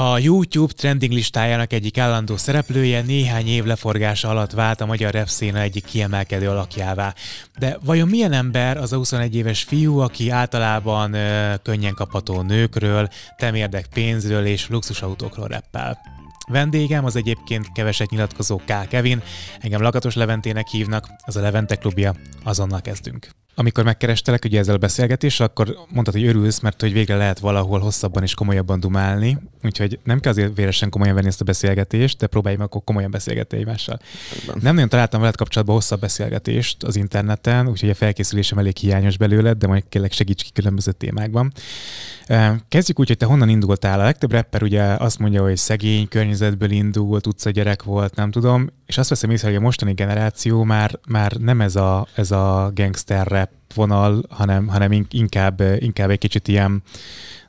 A YouTube trending listájának egyik állandó szereplője néhány év leforgása alatt vált a magyar rap széna egyik kiemelkedő alakjává. De vajon milyen ember az a 21 éves fiú, aki általában ö, könnyen kapható nőkről, temérdek pénzről és luxusautókról reppel? Vendégem az egyébként keveset nyilatkozó K. Kevin, engem Lakatos Leventének hívnak, az a Levente klubja, azonnal kezdünk. Amikor megkerestelek ugye ezzel a beszélgetéssel, akkor mondtad, hogy örülsz, mert hogy végre lehet valahol hosszabban és komolyabban dumálni, úgyhogy nem kell azért véresen komolyan venni ezt a beszélgetést, de próbálj meg akkor komolyan beszélgetni egymással. Nem. nem nagyon találtam veled kapcsolatban hosszabb beszélgetést az interneten, úgyhogy a felkészülésem elég hiányos belőled, de majd kérlek segíts ki különböző témákban. Kezdjük úgy, hogy te honnan indultál. A legtöbb rapper ugye azt mondja, hogy szegény környezetből indult, utca gyerek volt, nem tudom, és azt veszem észre, hogy a mostani generáció már, már nem ez a, ez a gangster rap vonal, hanem, hanem inkább, inkább egy kicsit ilyen,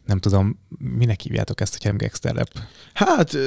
nem tudom, minek hívjátok ezt, hogy nem gangster Hát,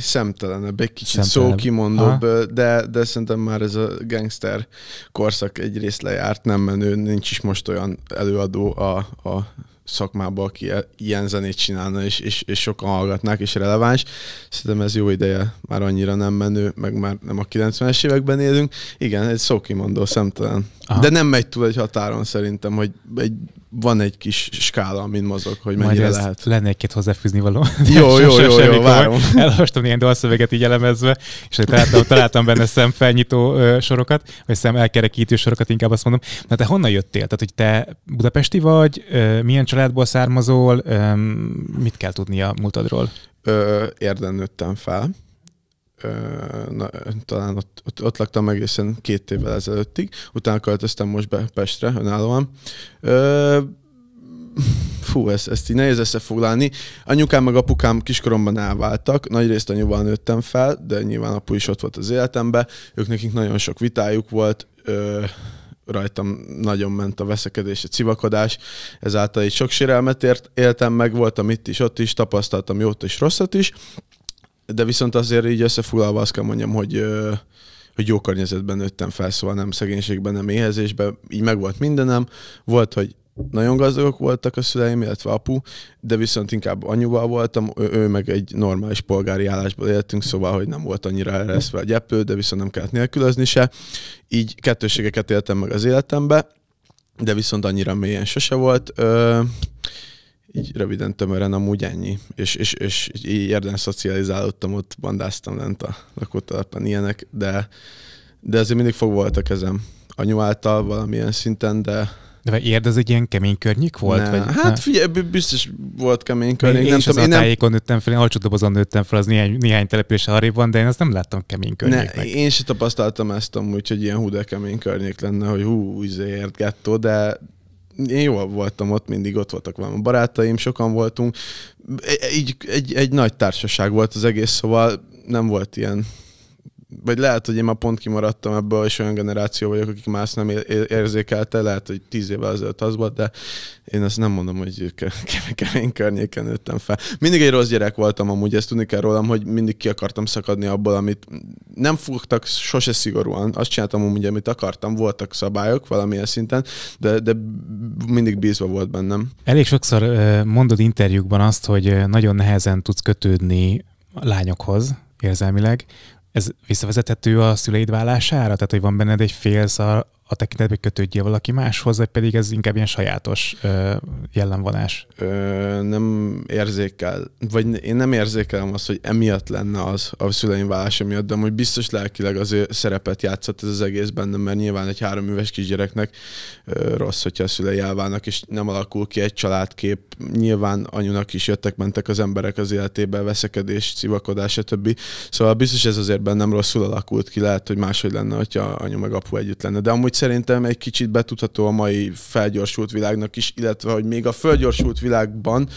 szemtelenebb, egy kicsit szókimondóbb, ha? de, de szerintem már ez a gangster korszak egyrészt lejárt, nem menő, nincs is most olyan előadó a, a szakmába, aki e- ilyen zenét csinálna, és, és, és sokan hallgatnák, és releváns. Szerintem ez jó ideje, már annyira nem menő, meg már nem a 90-es években élünk. Igen, egy kimondó, szemtelen. Aha. De nem megy túl egy határon szerintem, hogy egy van egy kis skála, amin mozog, hogy mennyire Majd lehet. Lenne egy-két hozzáfűzni való. Jó, jó, jó, jó, jó várom. Elhastam ilyen dalszöveget így elemezve, és találtam, találtam benne szemfelnyitó sorokat, vagy szem elkerekítő sorokat, inkább azt mondom. Na te honnan jöttél? Tehát, hogy te budapesti vagy, milyen családból származol, mit kell tudni a múltadról? Ö, érden nőttem fel na, talán ott, ott, ott laktam egészen két évvel ezelőttig, utána költöztem most be Pestre önállóan. Ö, fú, ezt, ezt így nehéz összefoglalni. Anyukám meg apukám kiskoromban elváltak, nagyrészt anyuval nőttem fel, de nyilván apu is ott volt az életemben. Ők nekik nagyon sok vitájuk volt, ö, rajtam nagyon ment a veszekedés, a civakodás, ezáltal egy sok sérelmet ért, éltem meg, voltam itt is, ott is, tapasztaltam jót és rosszat is, de viszont azért így összefoglalva azt kell mondjam, hogy, hogy jó környezetben nőttem fel, szóval nem szegénységben, nem éhezésben, így meg volt mindenem. Volt, hogy nagyon gazdagok voltak a szüleim, illetve apu, de viszont inkább anyuval voltam, ő, ő meg egy normális polgári állásból éltünk, szóval, hogy nem volt annyira ereszve a gyepő, de viszont nem kellett nélkülözni se. Így kettőségeket éltem meg az életembe, de viszont annyira mélyen sose volt. Ö- így röviden, tömören amúgy ennyi. És, és, és érdemes szocializálódtam, ott bandáztam lent a lakótelepen ilyenek, de, de azért mindig fog volt a kezem anyu által valamilyen szinten, de, de vagy érd, ez egy ilyen kemény környék volt? Ne. Vagy, hát ne? figyelj, biztos volt kemény környék. Én, nem tudom, én a tájékon nőttem fel, én alcsodobozon nőttem fel, az néhány, néhány település arrébb van, de én azt nem láttam kemény környéknek. Ne, én sem tapasztaltam ezt amúgy, hogy ilyen hú, de kemény környék lenne, hogy hú, izé ért gettó, de, én jól voltam ott, mindig ott voltak a barátaim, sokan voltunk. Egy, e, egy, egy nagy társaság volt az egész, szóval nem volt ilyen vagy lehet, hogy én már pont kimaradtam ebből, és olyan generáció vagyok, akik más nem érzékelte, lehet, hogy tíz évvel ezelőtt az volt, de én azt nem mondom, hogy kemény környéken nőttem fel. Mindig egy rossz gyerek voltam amúgy, ezt tudni kell rólam, hogy mindig ki akartam szakadni abból, amit nem fogtak sose szigorúan. Azt csináltam amúgy, amit akartam, voltak szabályok valamilyen szinten, de, de mindig bízva volt bennem. Elég sokszor mondod interjúkban azt, hogy nagyon nehezen tudsz kötődni lányokhoz érzelmileg, ez visszavezethető a szüleid vállására? Tehát, hogy van benned egy félsz a tekintetbe kötődjél valaki máshoz, vagy pedig ez inkább ilyen sajátos ö, jellemvonás? Ö, nem érzékel, vagy én nem érzékelem azt, hogy emiatt lenne az a szüleim válása miatt, de hogy biztos lelkileg az szerepet játszott ez az egész bennem, mert nyilván egy három éves kisgyereknek ö, rossz, hogyha a szülei elválnak, és nem alakul ki egy családkép. Nyilván anyunak is jöttek, mentek az emberek az életébe, veszekedés, szivakodás stb. Szóval biztos ez azért bennem rosszul alakult ki, lehet, hogy máshogy lenne, hogyha anyu meg apu együtt lenne. De amúgy szerintem egy kicsit betudható a mai felgyorsult világnak is, illetve hogy még a felgyorsult világban,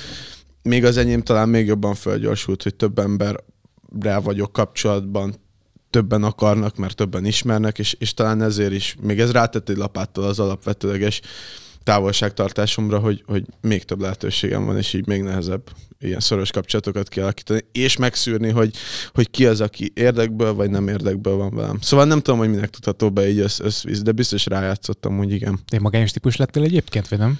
még az enyém talán még jobban felgyorsult, hogy több emberrel vagyok kapcsolatban, többen akarnak, mert többen ismernek, és, és talán ezért is, még ez rátett egy lapáttal az alapvetőleges távolságtartásomra, hogy, hogy még több lehetőségem van, és így még nehezebb ilyen szoros kapcsolatokat kialakítani, és megszűrni, hogy, hogy ki az, aki érdekből vagy nem érdekből van velem. Szóval nem tudom, hogy minek tudható be így össz, össz de biztos rájátszottam, hogy igen. De magányos típus lettél egyébként, vagy nem?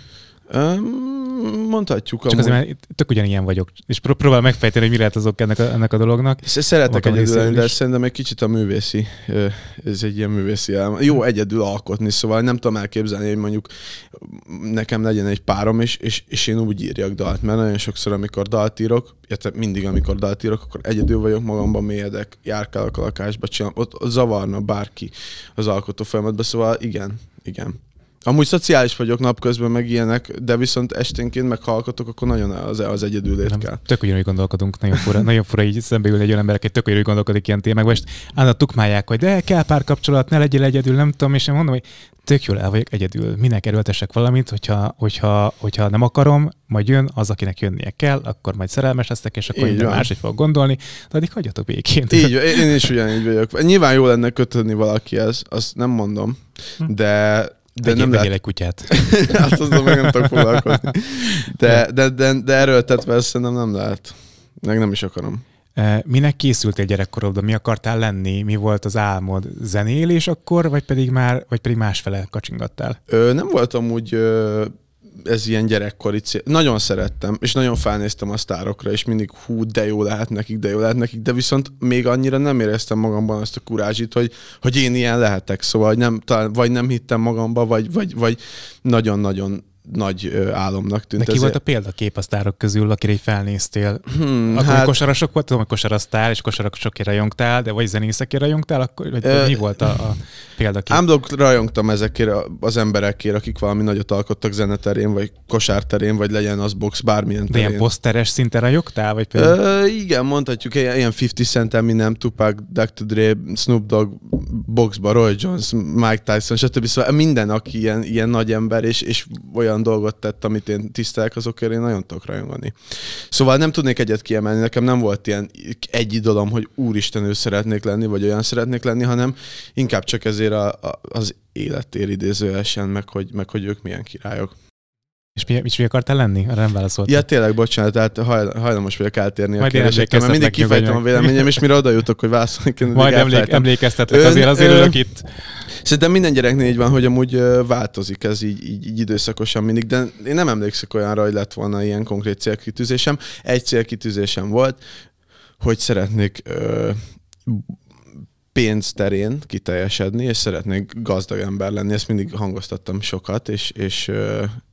Um, mondhatjuk. Csak amúgy. azért, mert tök ugyanilyen vagyok. És pró- próbál megfejteni, hogy mi lehet azok ennek a, ennek a dolognak. Szeretek egyedül, de szerintem egy kicsit a művészi, ez egy ilyen művészi elem. Jó egyedül alkotni, szóval nem tudom elképzelni, hogy mondjuk nekem legyen egy párom, és, és, és én úgy írjak dalt, mert nagyon sokszor, amikor dalt írok, illetve mindig, amikor dalt írok, akkor egyedül vagyok, magamban mélyedek, járkálok a lakásba, csinálom, ott zavarna bárki az alkotó folyamatban, szóval igen, igen. Amúgy szociális vagyok napközben, meg ilyenek, de viszont esténként meghallgatok, akkor nagyon az, az egyedül lét kell. Tök ugyanúgy gondolkodunk, nagyon fura, nagyon fura így szembeülni egy olyan emberek, tök ugyanúgy gondolkodik ilyen témákban, és állandóan tukmálják, hogy de kell párkapcsolat, ne legyél egyedül, nem tudom, és én mondom, hogy tök jól el vagyok egyedül, minek erőltesek valamit, hogyha, hogyha, hogyha nem akarom, majd jön az, akinek jönnie kell, akkor majd szerelmes leszek, és akkor minden máshogy fog gondolni, de addig hagyjatok békén. Így, én is ugyanígy vagyok. Nyilván jó lenne kötődni valakihez, azt nem mondom, hm. de de nem lehet... egy kutyát. hát az meg nem tudok foglalkozni. De, de, de, de erőltetve ezt szerintem nem lehet. Meg nem is akarom. E, minek készültél gyerekkorodban? Mi akartál lenni? Mi volt az álmod? Zenélés akkor, vagy pedig már, vagy pedig másfele kacsingattál? Ö, nem voltam úgy ö, ez ilyen gyerekkori cél. Nagyon szerettem, és nagyon felnéztem a sztárokra, és mindig hú, de jó lehet nekik, de jó lehet nekik, de viszont még annyira nem éreztem magamban azt a kurázsit, hogy, hogy én ilyen lehetek, szóval nem, talán, vagy nem hittem magamba, vagy, vagy, vagy nagyon-nagyon nagy álomnak tűnt. ki ezért... volt a példakép a sztárok közül, akire így felnéztél. Hmm, akkor hát... kosarasok volt, tudom, hogy kosarasztál, és kosarak sok rajongtál, de vagy zenészekért rajongtál, akkor vagy uh, mi volt a, a példakép? Ámdok rajongtam ezekért az emberekért, akik valami nagyot alkottak zeneterén, vagy kosárterén, vagy legyen az box, bármilyen terén. De ilyen poszteres szinten rajongtál? Vagy például... uh, igen, mondhatjuk, ilyen 50 Cent, Eminem, Tupac, Dr. Dre, Snoop Dogg, boxba, Roy Jones, Mike Tyson, stb. Szóval minden, aki ilyen, ilyen nagy ember, és, és olyan olyan dolgot tett, amit én tisztelek, azokért én nagyon tudok rajongani. Szóval nem tudnék egyet kiemelni, nekem nem volt ilyen egy idolom, hogy úristen ő szeretnék lenni, vagy olyan szeretnék lenni, hanem inkább csak ezért a, a, az életér idézőesen, meg hogy, meg hogy ők milyen királyok. És mi, mi akartál lenni? A nem válaszolt. Ja, tényleg, bocsánat, tehát hajlamos vagyok átérni Majd a kérdésekkel, mert mindig kifejtem a véleményem, és mire oda jutok, hogy válaszolni Majd emlék, emlékeztetlek, ön, azért azért ön, ülök itt. Szerintem minden gyereknél így van, hogy amúgy változik ez így, így, így időszakosan mindig, de én nem emlékszek olyanra, hogy lett volna ilyen konkrét célkitűzésem. Egy célkitűzésem volt, hogy szeretnék ö, pénz terén kiteljesedni, és szeretnék gazdag ember lenni. Ezt mindig hangoztattam sokat, és, és,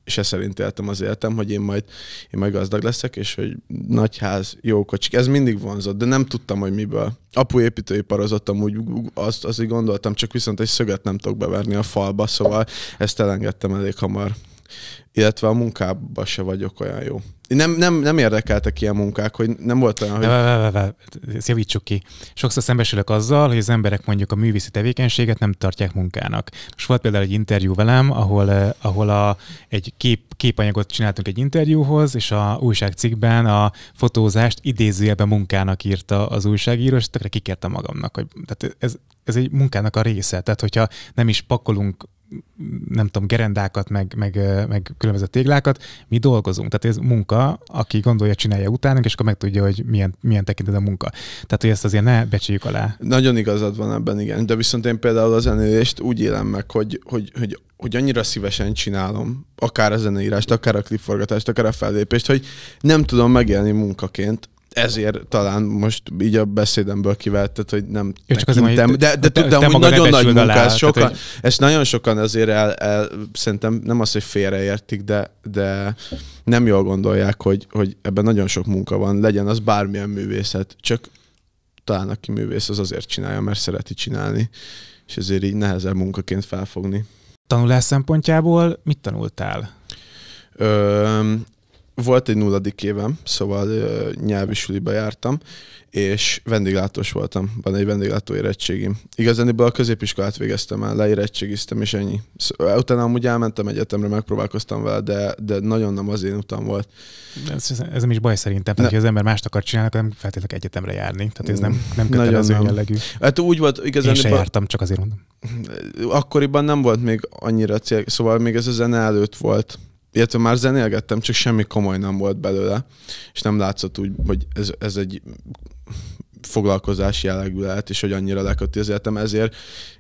és ez szerint éltem az életem, hogy én majd, én majd gazdag leszek, és hogy nagy ház, jó kocsik. Ez mindig vonzott, de nem tudtam, hogy miből. Apu építőiparozottam, úgy azt, azt így gondoltam, csak viszont egy szöget nem tudok beverni a falba, szóval ezt elengedtem elég hamar. Illetve a munkába se vagyok olyan jó nem, nem, nem érdekeltek ilyen munkák, hogy nem volt olyan, hogy... Ne, ne, ne, Ezt javítsuk ki. Sokszor szembesülök azzal, hogy az emberek mondjuk a művészi tevékenységet nem tartják munkának. Most volt például egy interjú velem, ahol, eh, ahol a, egy kép, képanyagot csináltunk egy interjúhoz, és a újságcikkben a fotózást idézőjelben munkának írta az újságíró, és tökre kikértem magamnak, hogy tehát ez, ez egy munkának a része. Tehát, hogyha nem is pakolunk nem tudom, gerendákat, meg, meg, meg különböző téglákat, mi dolgozunk. Tehát ez munka, aki gondolja, csinálja utánunk, és akkor megtudja, hogy milyen, milyen tekintet a munka. Tehát, hogy ezt azért ne becsüljük alá. Nagyon igazad van ebben, igen. De viszont én például a zenélést úgy élem meg, hogy, hogy, hogy, hogy annyira szívesen csinálom, akár a zeneírást, akár a klipforgatást, akár a fellépést, hogy nem tudom megélni munkaként, ezért talán most így a beszédemből kiveltet, hogy nem Jó, csak tekintem, az, de, de de, te hogy nagyon nagy munka, alá, ez sokan, tehát, hogy... ezt nagyon sokan azért el, el, szerintem nem az, hogy félreértik, de, de nem jól gondolják, hogy, hogy ebben nagyon sok munka van, legyen az bármilyen művészet, csak talán aki művész az azért csinálja, mert szereti csinálni, és ezért így nehezebb munkaként felfogni. Tanulás szempontjából mit tanultál? Ö, volt egy nulladik évem, szóval uh, nyelvi suliba jártam, és vendéglátós voltam, van egy vendéglátó érettségim. Igazán a középiskolát végeztem el, leérettségiztem, és ennyi. Szóval, utána amúgy elmentem egyetemre, megpróbálkoztam vele, de, de nagyon nem az én utam volt. Ez, ez nem is baj szerintem, tehát, ne. hogy az ember mást akar csinálni, akkor nem feltétlenül egyetemre járni. Tehát ez nem, nem kötelező nagyon jellegű. Hát úgy volt igazán. Én se jártam, csak azért mondom. Akkoriban nem volt még annyira cél, szóval még ez a zene előtt volt illetve már zenélgettem, csak semmi komoly nem volt belőle, és nem látszott úgy, hogy ez, ez egy foglalkozás jellegű lehet, és hogy annyira leköti az életem, ezért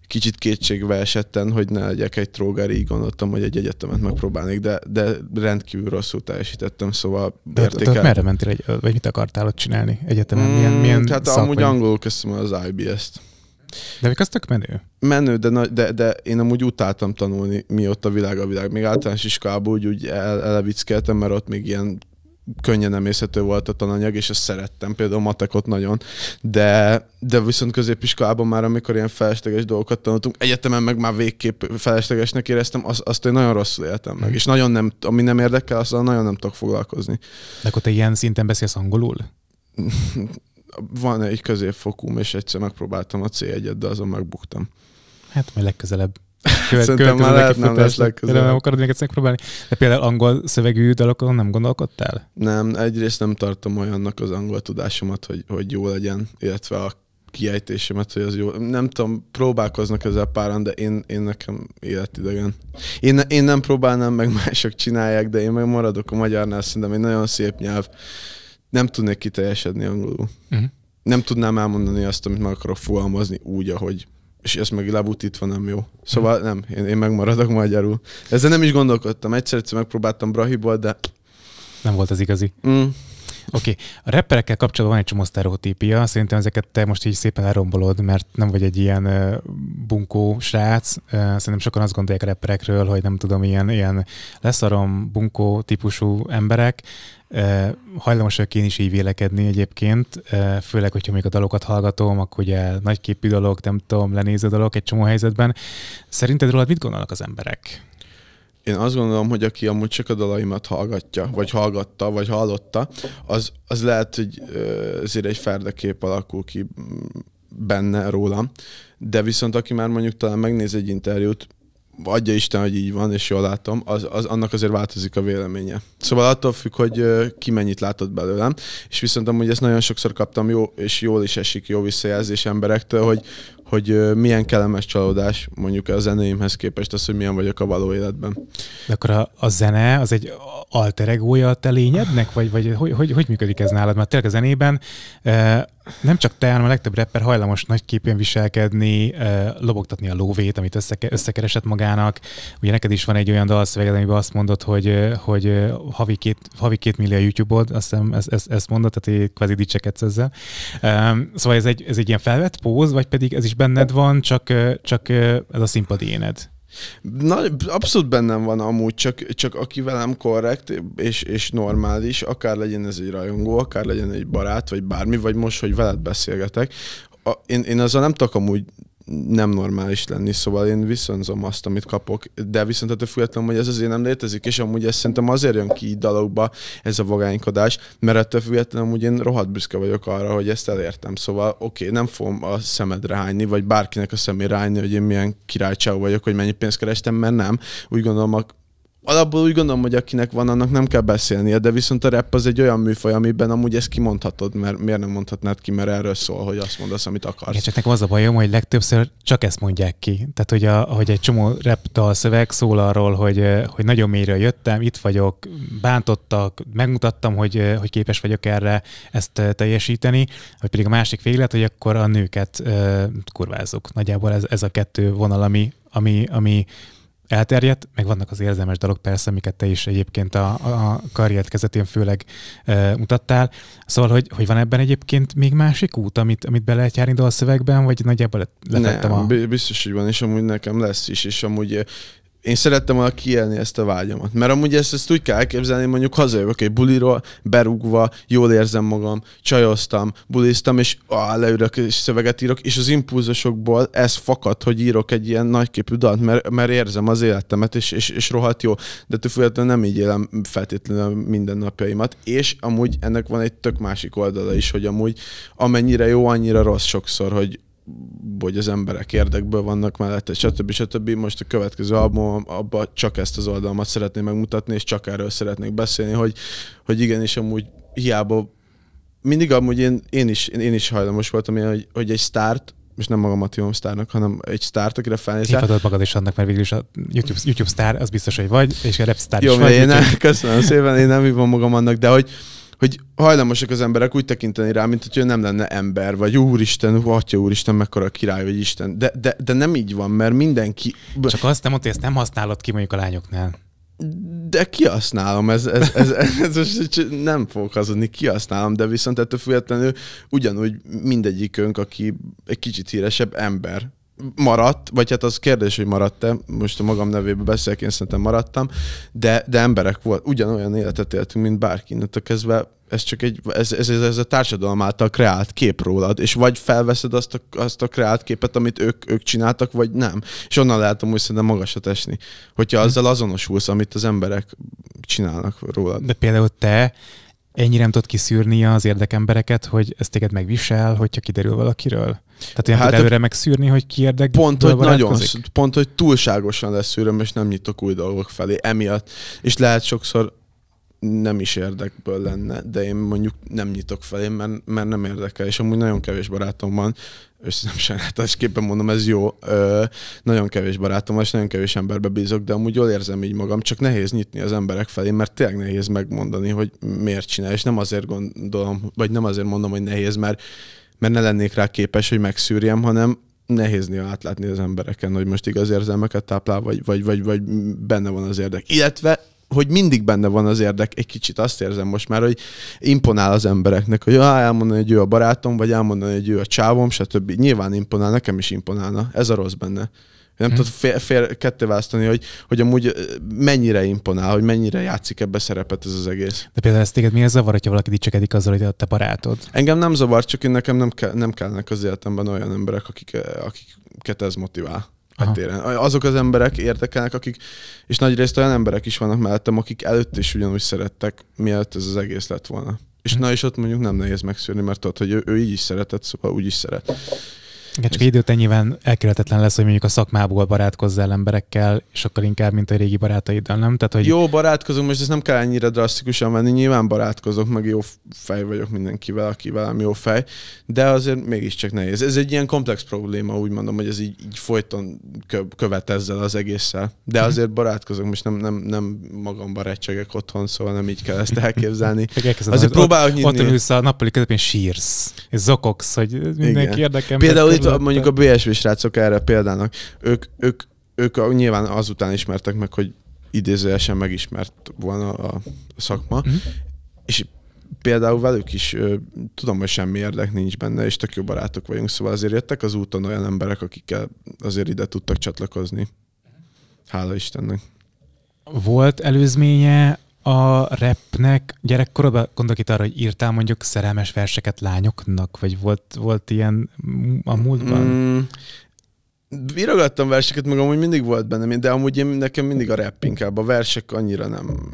kicsit kétségbe esetten, hogy ne legyek egy trógeri, így gondoltam, hogy egy egyetemet megpróbálnék, de, de rendkívül rosszul teljesítettem, szóval de, értékel... de merre mentél, egy, vagy mit akartál ott csinálni egyetemen? Milyen, mm, milyen hát szakmai? amúgy angolul köszönöm az IBS-t. De még az tök menő. Menő, de, na, de, de én amúgy utáltam tanulni, mi ott a világ a világ. Még általános iskolában úgy, úgy el, elevickeltem, mert ott még ilyen könnyen emészhető volt a tananyag, és ezt szerettem, például matekot nagyon, de, de viszont középiskolában már, amikor ilyen felesleges dolgokat tanultunk, egyetemen meg már végképp feleslegesnek éreztem, azt, azt én nagyon rosszul éltem meg, mm. és nagyon nem, ami nem érdekel, azzal nagyon nem tudok foglalkozni. De akkor te ilyen szinten beszélsz angolul? van egy középfokúm, és egyszer megpróbáltam a C1-et, de azon megbuktam. Hát majd legközelebb. Követ, Szerintem már lehet, nem lesz legközelebb. Nem akarod még egyszer próbálni. De például angol szövegű dalokon nem gondolkodtál? Nem, egyrészt nem tartom olyannak az angol tudásomat, hogy, hogy jó legyen, illetve a kiejtésemet, hogy az jó. Nem tudom, próbálkoznak ezzel páran, de én, én nekem életidegen. Én, én nem próbálnám, meg mások csinálják, de én meg maradok a magyarnál, szerintem egy nagyon szép nyelv nem tudnék kiteljesedni angolul. Uh-huh. Nem tudnám elmondani azt, amit meg akarok fogalmazni úgy, ahogy és ezt meg lebutítva nem jó. Szóval uh-huh. nem, én, én megmaradok magyarul. Ezzel nem is gondolkodtam. Egyszer, egyszer megpróbáltam Brahiból, de... Nem volt az igazi. Mm. Oké, okay. a rapperekkel kapcsolatban van egy csomó sztereotípia, szerintem ezeket te most így szépen elrombolod, mert nem vagy egy ilyen bunkó srác. szerintem sokan azt gondolják a rapperekről, hogy nem tudom, ilyen, ilyen leszarom bunkó típusú emberek. Uh, hajlamos vagyok én is így vélekedni egyébként, uh, főleg, hogyha még a dalokat hallgatom, akkor ugye nagyképű dalok, nem tudom, lenéző dalok egy csomó helyzetben. Szerinted rólad mit gondolnak az emberek? én azt gondolom, hogy aki amúgy csak a dalaimat hallgatja, vagy hallgatta, vagy hallotta, az, az lehet, hogy ezért egy ferdekép alakul ki benne rólam. De viszont aki már mondjuk talán megnéz egy interjút, adja Isten, hogy így van, és jól látom, az, az, annak azért változik a véleménye. Szóval attól függ, hogy ki mennyit látott belőlem, és viszont amúgy ezt nagyon sokszor kaptam jó, és jól is esik jó visszajelzés emberektől, hogy, hogy milyen kellemes csalódás mondjuk a zenéimhez képest az, hogy milyen vagyok a való életben. De akkor a, a zene az egy alter egója a te lényednek, vagy, vagy hogy, hogy, hogy működik ez nálad? Mert tényleg a zenében nem csak te, hanem a legtöbb rapper hajlamos képén viselkedni, lobogtatni a lóvét, amit összeke- összekeresett magának. Ugye neked is van egy olyan dalszöveged, amiben azt mondod, hogy, hogy havi, két, havi két millió YouTube-od, azt hiszem ezt, ezt, ezt mondod, tehát így kvázi dicsekedsz ezzel. Szóval ez egy, ez egy ilyen felvett póz, vagy pedig ez is benned van, csak, csak ez a színpadi éned? Na, abszolút bennem van amúgy, csak, csak aki velem korrekt és, és normális, akár legyen ez egy rajongó, akár legyen egy barát, vagy bármi, vagy most, hogy veled beszélgetek, a, én, én azzal nem tudok amúgy nem normális lenni, szóval én viszonzom azt, amit kapok, de viszont attól függetlenül, hogy ez azért nem létezik, és amúgy ez szerintem azért jön ki így dalokba ez a vagánykodás, mert ettől függetlenül amúgy én rohadt büszke vagyok arra, hogy ezt elértem, szóval oké, okay, nem fogom a szemedre hányni, vagy bárkinek a szemére hányni, hogy én milyen királycsá vagyok, hogy mennyi pénzt kerestem, mert nem. Úgy gondolom, alapból úgy gondolom, hogy akinek van, annak nem kell beszélnie, de viszont a rap az egy olyan műfaj, amiben amúgy ezt kimondhatod, mert miért nem mondhatnád ki, mert erről szól, hogy azt mondasz, amit akarsz. Igen, csak nekem az a bajom, hogy legtöbbször csak ezt mondják ki. Tehát, hogy, a, hogy egy csomó rap szöveg szól arról, hogy, hogy nagyon mélyre jöttem, itt vagyok, bántottak, megmutattam, hogy, hogy képes vagyok erre ezt teljesíteni, vagy pedig a másik véglet, hogy akkor a nőket kurvázok. Nagyjából ez, ez a kettő vonal, ami, ami, ami elterjedt, meg vannak az érzelmes dalok persze, amiket te is egyébként a, a karriert kezetén főleg e, mutattál. Szóval, hogy, hogy van ebben egyébként még másik út, amit, amit be lehet járni a szövegben, vagy nagyjából letettem Nem, a... biztos, hogy van, és amúgy nekem lesz is, és amúgy én szerettem volna kielni ezt a vágyamat. Mert amúgy ezt, ezt úgy kell elképzelni, mondjuk hazajövök egy buliról, berúgva, jól érzem magam, csajoztam, buliztam, és ah, leülök és szöveget írok, és az impulzusokból ez fakad, hogy írok egy ilyen nagyképű dalt, mert, mert érzem az életemet, és, és, és rohadt jó. De tőfületlenül nem így élem feltétlenül minden napjaimat, és amúgy ennek van egy tök másik oldala is, hogy amúgy amennyire jó, annyira rossz sokszor, hogy hogy az emberek érdekből vannak mellette, stb. stb. Most a következő albumom, abban csak ezt az oldalmat szeretném megmutatni, és csak erről szeretnék beszélni, hogy, hogy igenis amúgy hiába mindig amúgy én, én, is, én is hajlamos voltam én, hogy, hogy egy start és nem magamat hívom sztárnak, hanem egy sztárt, akire felnézel. Hívhatod magad is annak, mert végül is a YouTube, YouTube sztár, az biztos, hogy vagy, és a rap sztár Jó, is vagy. Jó, köszönöm szépen, én nem hívom magam annak, de hogy, hogy hajlamosak az emberek úgy tekinteni rá, mint hogy ő nem lenne ember, vagy úristen, hú, atya úristen, mekkora király, vagy isten. De, de, de nem így van, mert mindenki... Csak azt nem mondta, hogy ezt nem használod ki mondjuk a lányoknál. De kihasználom, ez, ez, ez, ez, ez nem fogok hazudni, kihasználom, de viszont ettől függetlenül ugyanúgy mindegyikünk, aki egy kicsit híresebb ember, maradt, vagy hát az kérdés, hogy maradt-e, most a magam nevében beszélek, én szerintem maradtam, de, de emberek volt, ugyanolyan életet éltünk, mint bárki, a kezdve ez csak egy, ez, ez, ez, a társadalom által kreált kép rólad, és vagy felveszed azt a, azt a kreált képet, amit ők, ők csináltak, vagy nem. És onnan lehet hogy szerintem magasat esni, hogyha mhm. azzal azonosulsz, amit az emberek csinálnak rólad. De például te ennyire nem tudod kiszűrni az érdekembereket, hogy ez téged megvisel, hogyha kiderül valakiről? Tehát én hát előre megszűrni, hogy ki érdek. Pont, hogy nagyon, pont, hogy túlságosan leszűröm, és nem nyitok új dolgok felé emiatt. És lehet sokszor nem is érdekből lenne, de én mondjuk nem nyitok felé, mert, mert nem érdekel, és amúgy nagyon kevés barátom van, Összesen sajnálatosképpen mondom, ez jó. Ö, nagyon kevés barátom van, és nagyon kevés emberbe bízok, de amúgy jól érzem így magam, csak nehéz nyitni az emberek felé, mert tényleg nehéz megmondani, hogy miért csinál, és nem azért gondolom, vagy nem azért mondom, hogy nehéz, mert, mert ne lennék rá képes, hogy megszűrjem, hanem nehéz néha átlátni az embereken, hogy most igaz érzelmeket táplál, vagy, vagy, vagy, vagy benne van az érdek. Illetve hogy mindig benne van az érdek, egy kicsit azt érzem most már, hogy imponál az embereknek, hogy ah, elmondani, hogy ő a barátom, vagy elmondani, hogy ő a csávom, stb. Nyilván imponál, nekem is imponálna. Ez a rossz benne. Nem hmm. tudod fél, fél, ketté választani, hogy, hogy amúgy mennyire imponál, hogy mennyire játszik ebbe szerepet ez az egész. De például ezt téged miért zavar, hogyha valaki dicsekedik azzal, hogy a te barátod? Engem nem zavar, csak én nekem nem, ke- nem kellnek az életemben olyan emberek, akik, akiket ez motivál a hát téren. Azok az emberek érdekelnek, akik, és nagy olyan emberek is vannak mellettem, akik előtt is ugyanúgy szerettek, mielőtt ez az egész lett volna. És hmm. na, és ott mondjuk nem nehéz megszűrni, mert tudod, hogy ő, ő így is szeretett, szóval úgy is szeret. Igen, csak időt nyilván elkerülhetetlen lesz, hogy mondjuk a szakmából barátkozzál emberekkel, akkor inkább, mint a régi barátaiddal, nem? Tehát, hogy... Jó, barátkozunk most ezt nem kell ennyire drasztikusan venni, nyilván barátkozok, meg jó fej vagyok mindenkivel, aki velem jó fej, de azért mégiscsak nehéz. Ez egy ilyen komplex probléma, úgy mondom, hogy ez így, így folyton követ ezzel az egésszel. De mhm. azért barátkozok, most nem, nem, nem magam recsegek otthon, szóval nem így kell ezt elképzelni. azért próbálok nyitni. Ott ülsz a nappali közepén sírsz, és zokogsz, hogy mindenki érdekel. Például itt a, szóval mondjuk a BSV srácok erre példának, ők, ők, ők a, nyilván azután ismertek meg, hogy idézőesen megismert volna a szakma, mm-hmm. és például velük is tudom, hogy semmi érdek nincs benne, és tök jó barátok vagyunk, szóval azért jöttek az úton olyan emberek, akikkel azért ide tudtak csatlakozni. Hála Istennek. Volt előzménye a repnek gyerekkorodban gondolok itt arra, hogy írtál mondjuk szerelmes verseket lányoknak, vagy volt, volt ilyen a múltban? Mm, Virogattam verseket, meg amúgy mindig volt bennem, de amúgy én, nekem mindig a rap inkább, a versek annyira nem,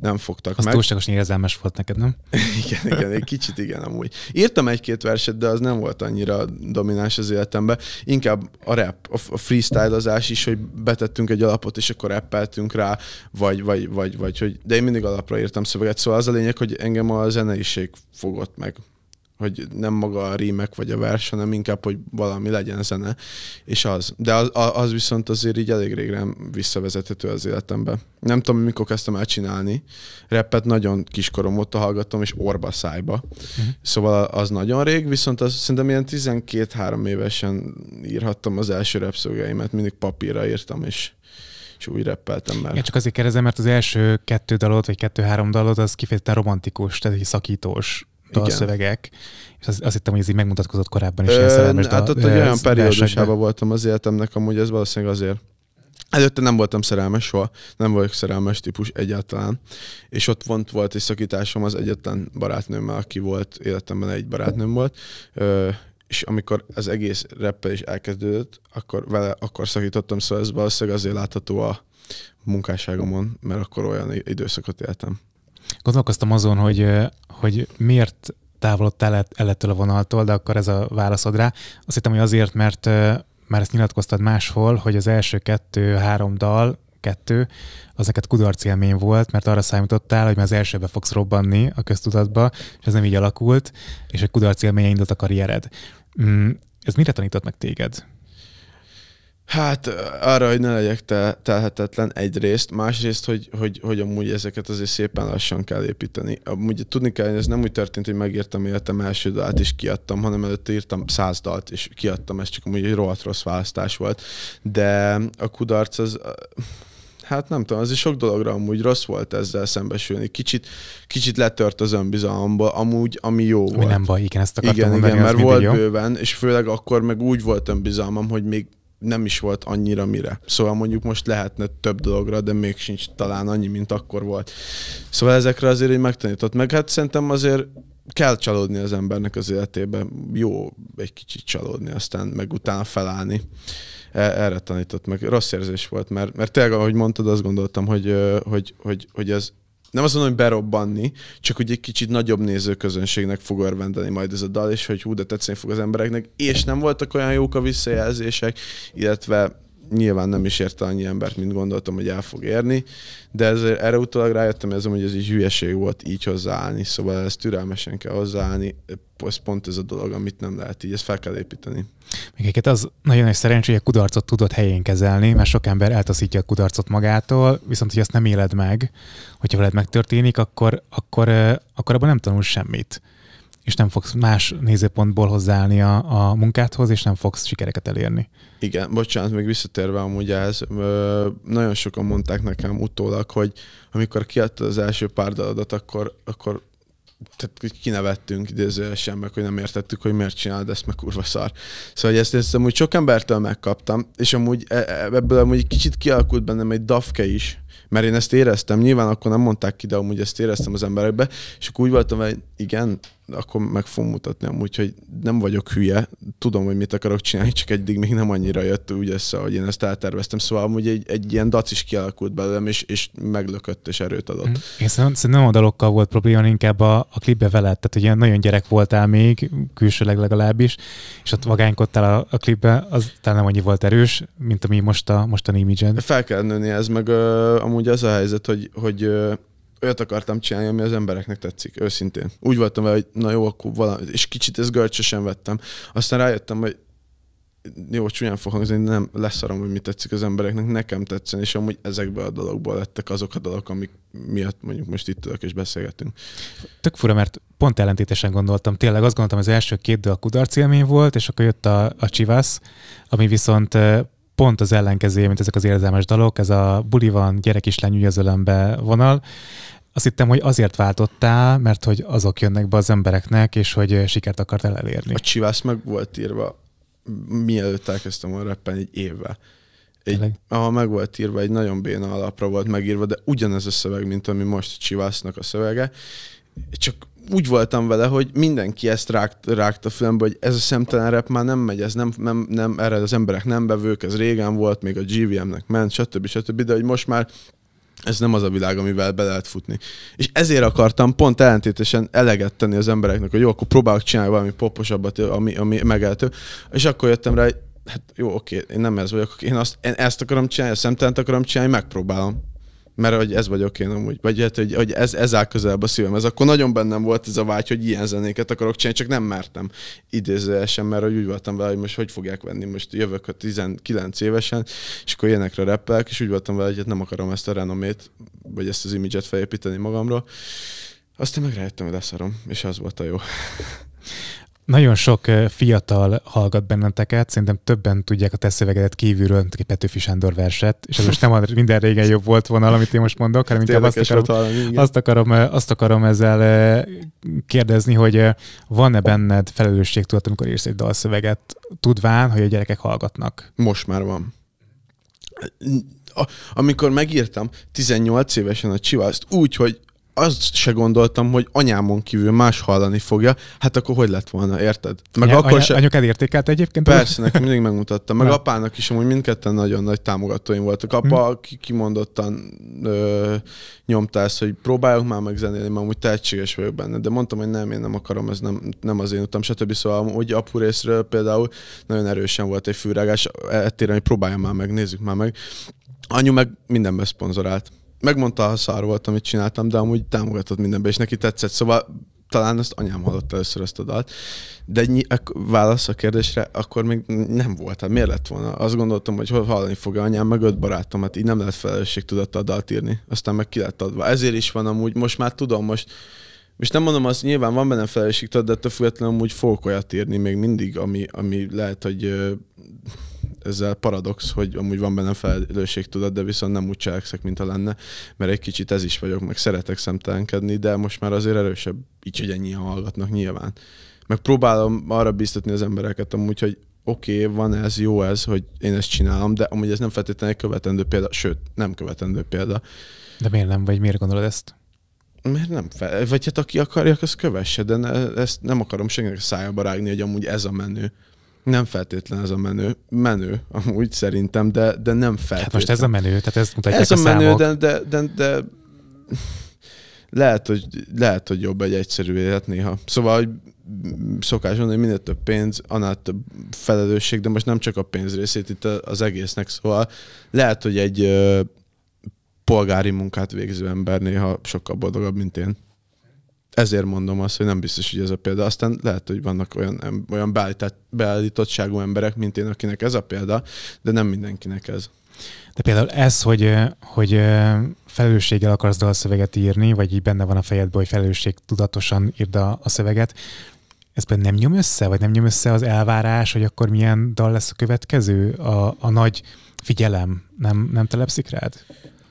nem fogtak az meg. túlságosan érzelmes volt neked, nem? igen, igen, egy kicsit igen amúgy. Írtam egy-két verset, de az nem volt annyira domináns az életemben. Inkább a rap, a freestylezás is, hogy betettünk egy alapot, és akkor rappeltünk rá, vagy, vagy, vagy, vagy hogy, de én mindig alapra írtam szöveget, szóval az a lényeg, hogy engem a zeneiség fogott meg hogy nem maga a rímek vagy a vers, hanem inkább, hogy valami legyen zene, és az. De az, az viszont azért így elég régen visszavezethető az életembe. Nem tudom, mikor kezdtem el csinálni. Reppet nagyon kiskorom óta hallgatom, és orba szájba. Uh-huh. Szóval az nagyon rég, viszont az, szerintem ilyen 12-3 évesen írhattam az első repszolgáimat, mindig papírra írtam, és és úgy reppeltem már. Igen, csak azért kérdezem, mert az első kettő dalod, vagy kettő-három dalod, az kifejezetten romantikus, tehát egy szakítós dalszövegek, és azt, azt hittem, hogy ez így megmutatkozott korábban is ilyen szerelmes Hát ott egy olyan periódusában voltam az életemnek, amúgy ez valószínűleg azért. Előtte nem voltam szerelmes soha, nem vagyok szerelmes típus egyáltalán, és ott pont volt egy szakításom az egyetlen barátnőmmel, aki volt, életemben egy barátnőm volt, és amikor az egész reppel is elkezdődött, akkor vele akkor szakítottam, szóval ez valószínűleg azért látható a munkásságomon, mert akkor olyan időszakot éltem. Gondolkoztam azon, hogy, hogy miért távolodtál el, ettől a vonaltól, de akkor ez a válaszod rá. Azt hittem, hogy azért, mert már ezt nyilatkoztad máshol, hogy az első kettő-három dal, kettő, az neked kudarc élmény volt, mert arra számítottál, hogy már az elsőbe fogsz robbanni a köztudatba, és ez nem így alakult, és egy kudarc élménye indult a karriered. Mm, ez mire tanított meg téged? Hát arra, hogy ne legyek te, telhetetlen egyrészt, másrészt, hogy, hogy, hogy amúgy ezeket azért szépen lassan kell építeni. Amúgy tudni kell, hogy ez nem úgy történt, hogy megírtam életem első dalát és kiadtam, hanem előtte írtam száz dalt és kiadtam, ez csak amúgy egy rohadt rossz választás volt. De a kudarc az hát nem tudom, azért sok dologra amúgy rossz volt ezzel szembesülni. Kicsit, kicsit letört az önbizalomból, amúgy, ami jó ami volt. nem baj, igen, ezt akartam igen, mondani. Igen, mert volt jó. bőven, és főleg akkor meg úgy volt önbizalmam, hogy még nem is volt annyira mire. Szóval mondjuk most lehetne több dologra, de még sincs talán annyi, mint akkor volt. Szóval ezekre azért így megtanított. Meg hát szerintem azért kell csalódni az embernek az életében. Jó egy kicsit csalódni, aztán meg utána felállni. E, erre tanított meg. Rossz érzés volt, mert, mert tényleg, ahogy mondtad, azt gondoltam, hogy, hogy, hogy, hogy ez nem azt mondom, hogy berobbanni, csak hogy egy kicsit nagyobb nézőközönségnek fog örvendeni majd ez a dal, és hogy hú, de tetszeni fog az embereknek, és nem voltak olyan jók a visszajelzések, illetve nyilván nem is érte annyi embert, mint gondoltam, hogy el fog érni, de ez, erre utólag rájöttem, ez, hogy ez egy hülyeség volt így hozzáállni, szóval ez türelmesen kell hozzáállni, ez pont ez a dolog, amit nem lehet így, ezt fel kell építeni. Még egyet az nagyon nagy szerencsé, hogy a kudarcot tudod helyén kezelni, mert sok ember eltaszítja a kudarcot magától, viszont hogy ezt nem éled meg, hogyha veled megtörténik, akkor, akkor, akkor abban nem tanulsz semmit és nem fogsz más nézőpontból hozzáállni a, a munkádhoz, és nem fogsz sikereket elérni. Igen, bocsánat, még visszatérve amúgy ez, nagyon sokan mondták nekem utólag, hogy amikor kiadtad az első pár daladat, akkor, akkor tehát kinevettünk idézőesen meg, hogy nem értettük, hogy miért csinálod ezt, meg kurva szar. Szóval hogy ezt, ezt amúgy sok embertől megkaptam, és amúgy e, e, ebből amúgy kicsit kialakult bennem egy dafke is, mert én ezt éreztem, nyilván akkor nem mondták ki, de amúgy ezt éreztem az emberekbe, és akkor úgy voltam, hogy igen, akkor meg fogom mutatni amúgy, hogy nem vagyok hülye, tudom, hogy mit akarok csinálni, csak eddig még nem annyira jött úgy össze, hogy én ezt elterveztem. Szóval amúgy egy, egy ilyen dac is kialakult belőlem, és, és meglökött, és erőt adott. Mhm. Én szerintem nem a dalokkal volt probléma, inkább a, a klipbe veled. Tehát ugye nagyon gyerek voltál még, külsőleg legalábbis, és ott vagánykodtál a, a klipbe, az talán nem annyi volt erős, mint ami most a mostani imidzsed. Fel kell nőni ez, meg ö, amúgy az a helyzet, hogy, hogy ö, olyat akartam csinálni, ami az embereknek tetszik, őszintén. Úgy voltam vele, hogy na jó, akkor valami, és kicsit ezt görcsösen vettem. Aztán rájöttem, hogy jó, csúnyán fog hangzani, nem leszarom, hogy mi tetszik az embereknek, nekem tetszen, és amúgy ezekből a dologból lettek azok a dolog, amik miatt mondjuk most itt tudok és beszélgetünk. Tök fura, mert pont ellentétesen gondoltam. Tényleg azt gondoltam, az első két dal kudarc élmény volt, és akkor jött a, a Csivász, ami viszont pont az ellenkezője, mint ezek az érzelmes dalok, ez a buli van, gyerek is ügy az ölembe vonal. Azt hittem, hogy azért váltottál, mert hogy azok jönnek be az embereknek, és hogy sikert akartál elérni. A csivász meg volt írva, mielőtt elkezdtem a rappen egy évvel. Egy, aha, meg volt írva, egy nagyon béna alapra volt megírva, de ugyanez a szöveg, mint ami most Csivásznak a szövege, csak úgy voltam vele, hogy mindenki ezt rágt, rágt a filmbe, hogy ez a szemtelen rep már nem megy, ez nem, nem, nem, erre az emberek nem bevők, ez régen volt, még a GVM-nek ment, stb. stb. De hogy most már ez nem az a világ, amivel be lehet futni. És ezért akartam pont ellentétesen eleget tenni az embereknek, hogy jó, akkor próbálok csinálni valami poposabbat, ami, ami megeltő. És akkor jöttem rá, hogy hát jó, oké, én nem ez vagyok, én, azt, én ezt akarom csinálni, a szemtelent akarom csinálni, megpróbálom mert hogy ez vagyok én amúgy, vagy hát, hogy, hogy ez, ez áll közelebb a ez Akkor nagyon bennem volt ez a vágy, hogy ilyen zenéket akarok csinálni, csak nem mertem idézőesen, mert hogy úgy voltam vele, hogy most hogy fogják venni, most jövök a 19 évesen, és akkor ilyenekre repelk, és úgy voltam vele, hogy hát nem akarom ezt a renomét, vagy ezt az imidzset felépíteni magamról. Aztán rájöttem, hogy leszarom, és az volt a jó. Nagyon sok fiatal hallgat benneteket, szerintem többen tudják a te szövegedet kívülről, mint egy Petőfi Sándor verset, és ez most nem minden régen jobb volt vonal, amit én most mondok, hanem inkább azt akarom, azt, akarom, azt akarom ezzel kérdezni, hogy van-e benned felelősségtudat, amikor írsz egy dalszöveget, tudván, hogy a gyerekek hallgatnak? Most már van. Amikor megírtam 18 évesen a csivázt, úgy, hogy azt se gondoltam, hogy anyámon kívül más hallani fogja, hát akkor hogy lett volna, érted? Meg Anya, akkor anya, se... Anyukád értékelt egyébként? Persze, nekem mindig megmutatta, Meg Na. apának is, amúgy mindketten nagyon nagy támogatóim voltak. Apa hmm. kimondottan ö, nyomta ezt, hogy próbáljuk már meg zenélni, mert amúgy tehetséges vagyok benne. De mondtam, hogy nem, én nem akarom, ez nem, nem az én utam, stb. Szóval úgy apu részről például nagyon erősen volt egy fűrágás, ettére, hogy próbáljam már meg, nézzük már meg. Anyu meg mindenbe szponzorált megmondta, ha szar volt, amit csináltam, de amúgy támogatott mindenbe, és neki tetszett. Szóval talán azt anyám hallotta először ezt a dalt, de ny- ak- válasz a kérdésre, akkor még nem volt. Hát miért lett volna? Azt gondoltam, hogy hol hallani fogja anyám, meg öt barátom, hát így nem lehet a dalt írni. Aztán meg ki lett adva. Ezért is van amúgy, most már tudom, most most nem mondom azt, nyilván van benne felelősség, de ettől függetlenül amúgy fogok olyat írni még mindig, ami, ami lehet, hogy ezzel paradox, hogy amúgy van bennem tudat de viszont nem úgy cselekszek, mint a lenne, mert egy kicsit ez is vagyok, meg szeretek szemtelenkedni, de most már azért erősebb, így, hogy ennyien hallgatnak nyilván. Meg próbálom arra biztatni az embereket amúgy, hogy oké, okay, van ez, jó ez, hogy én ezt csinálom, de amúgy ez nem feltétlenül egy követendő példa, sőt, nem követendő példa. De miért nem, vagy miért gondolod ezt? Mert nem fel, vagy hát aki akarja, az kövesse, de ne, ezt nem akarom senkinek szájába rágni, hogy amúgy ez a menő. Nem feltétlen ez a menő. Menő, amúgy szerintem, de, de nem feltétlen. Hát most ez a menő, tehát ezt mutatják ez a, a menő, de, de, de, de lehet, hogy, lehet, hogy jobb egy egyszerű élet néha. Szóval, hogy szokás mondani, hogy minél több pénz, annál több felelősség, de most nem csak a pénz részét, itt az egésznek. Szóval lehet, hogy egy polgári munkát végző ember néha sokkal boldogabb, mint én ezért mondom azt, hogy nem biztos, hogy ez a példa. Aztán lehet, hogy vannak olyan, olyan beállítottságú emberek, mint én, akinek ez a példa, de nem mindenkinek ez. De például ez, hogy, hogy felelősséggel akarsz szöveget írni, vagy így benne van a fejedben, hogy felelősség tudatosan írd a, a szöveget, ez például nem nyom össze, vagy nem nyom össze az elvárás, hogy akkor milyen dal lesz a következő, a, a nagy figyelem nem, nem telepszik rád?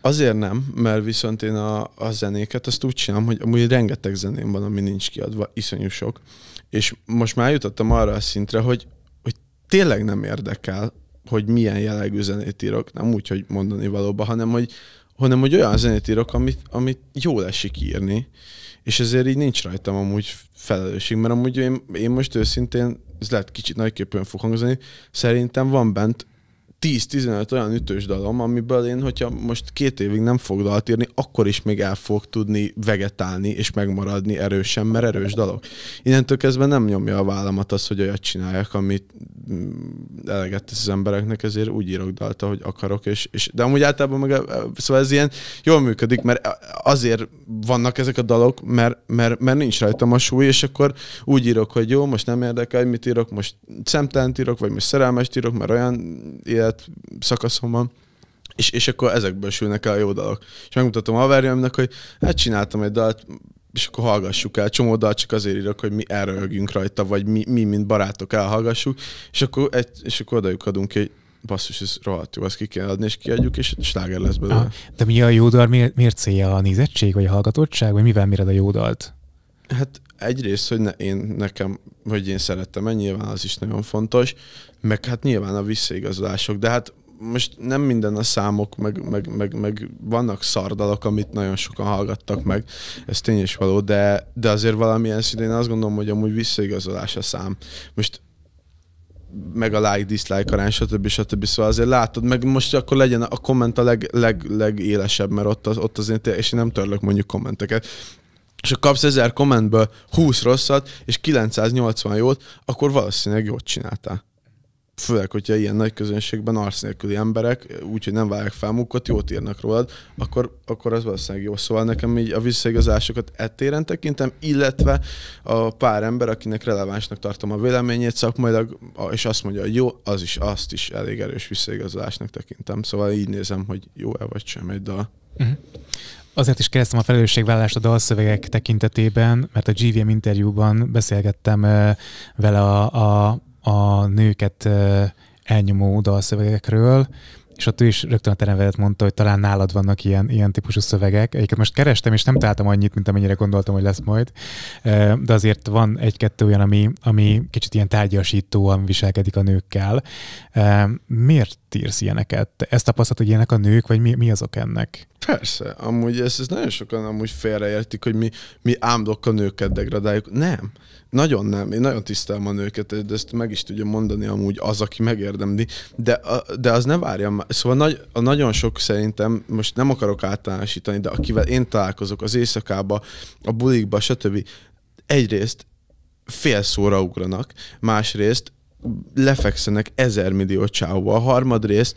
Azért nem, mert viszont én a, a zenéket azt úgy csinálom, hogy amúgy rengeteg zeném van, ami nincs kiadva, iszonyú sok. És most már jutottam arra a szintre, hogy, hogy tényleg nem érdekel, hogy milyen jellegű zenét írok, nem úgy, hogy mondani valóban, hanem hogy, hanem hogy olyan zenét írok, amit, amit jól esik írni, és ezért így nincs rajtam amúgy felelősség, mert amúgy én, én most őszintén, ez lehet kicsit nagyképpen fog hangzani, szerintem van bent 10-15 olyan ütős dalom, amiből én, hogyha most két évig nem fog dalt írni, akkor is még el fog tudni vegetálni és megmaradni erősen, mert erős dalok. Innentől kezdve nem nyomja a vállamat az, hogy olyat csinálják, amit mm, eleget tesz az embereknek, ezért úgy írok dalt, ahogy akarok. És, és, de amúgy általában meg, szóval ez ilyen jól működik, mert azért vannak ezek a dalok, mert, mert, mert nincs rajtam a súly, és akkor úgy írok, hogy jó, most nem érdekel, hogy mit írok, most szemtelent írok, vagy most szerelmes írok, mert olyan ilyen saját szakaszomban, és, és akkor ezekből sülnek el a jó dalok. És megmutatom a haverjaimnak, hogy hát csináltam egy dalt, és akkor hallgassuk el. Csomó dal csak azért írok, hogy mi elröhögjünk rajta, vagy mi, mi mint barátok elhallgassuk, és akkor, egy, és akkor odajuk adunk egy basszus, ez rohadt jó, azt ki kéne adni, és kiadjuk, és sláger lesz belőle. Ah, de mi a jó dal, miért, miért célja a nézettség, vagy a hallgatottság, vagy mivel mired a jó dalt? Hát egyrészt, hogy ne, én nekem, hogy én szerettem, nyilván az is nagyon fontos, meg hát nyilván a visszaigazolások, de hát most nem minden a számok, meg, meg, meg, meg vannak szardalok, amit nagyon sokan hallgattak meg, ez tény és való, de, de azért valamilyen szintén azt gondolom, hogy amúgy visszaigazolás a szám. Most meg a like, dislike arány, stb. stb. Szóval azért látod, meg most akkor legyen a komment a leg, leg, legélesebb, mert ott, az, ott azért, és én nem törlök mondjuk kommenteket, és ha kapsz 1000 kommentből 20 rosszat és 980 jót, akkor valószínűleg jót csináltál. Főleg, hogyha ilyen nagy közönségben arsz nélküli emberek, úgyhogy nem vágják fel munkat, jót írnak rólad, akkor, akkor az valószínűleg jó. Szóval nekem így a visszaigazásokat ettéren tekintem, illetve a pár ember, akinek relevánsnak tartom a véleményét szakmailag, és azt mondja, hogy jó, az is, azt is elég erős visszaigazolásnak tekintem. Szóval így nézem, hogy jó-e vagy sem egy dal. Uh-huh. Azért is kerestem a felelősségvállalást a dalszövegek tekintetében, mert a GVM interjúban beszélgettem vele a, a, a nőket elnyomó dalszövegekről, és ott ő is rögtön a teremvedet mondta, hogy talán nálad vannak ilyen, ilyen típusú szövegek. Egyiket most kerestem, és nem találtam annyit, mint amennyire gondoltam, hogy lesz majd. De azért van egy-kettő olyan, ami, ami kicsit ilyen tárgyasítóan viselkedik a nőkkel. Miért írsz ilyeneket? Ezt tapasztalt, hogy ilyenek a nők, vagy mi, mi azok ennek? Persze, amúgy ezt, ezt nagyon sokan amúgy félreértik, hogy mi, mi ámdok a nőket degradáljuk. Nem, nagyon nem. Én nagyon tisztelem a nőket, de ezt meg is tudja mondani amúgy az, aki megérdemli. De, a, de az ne várja már. Szóval nagy, a nagyon sok szerintem, most nem akarok általánosítani, de akivel én találkozok az éjszakába, a bulikba, stb. Egyrészt fél szóra ugranak, másrészt lefekszenek ezer millió csávóval, harmadrészt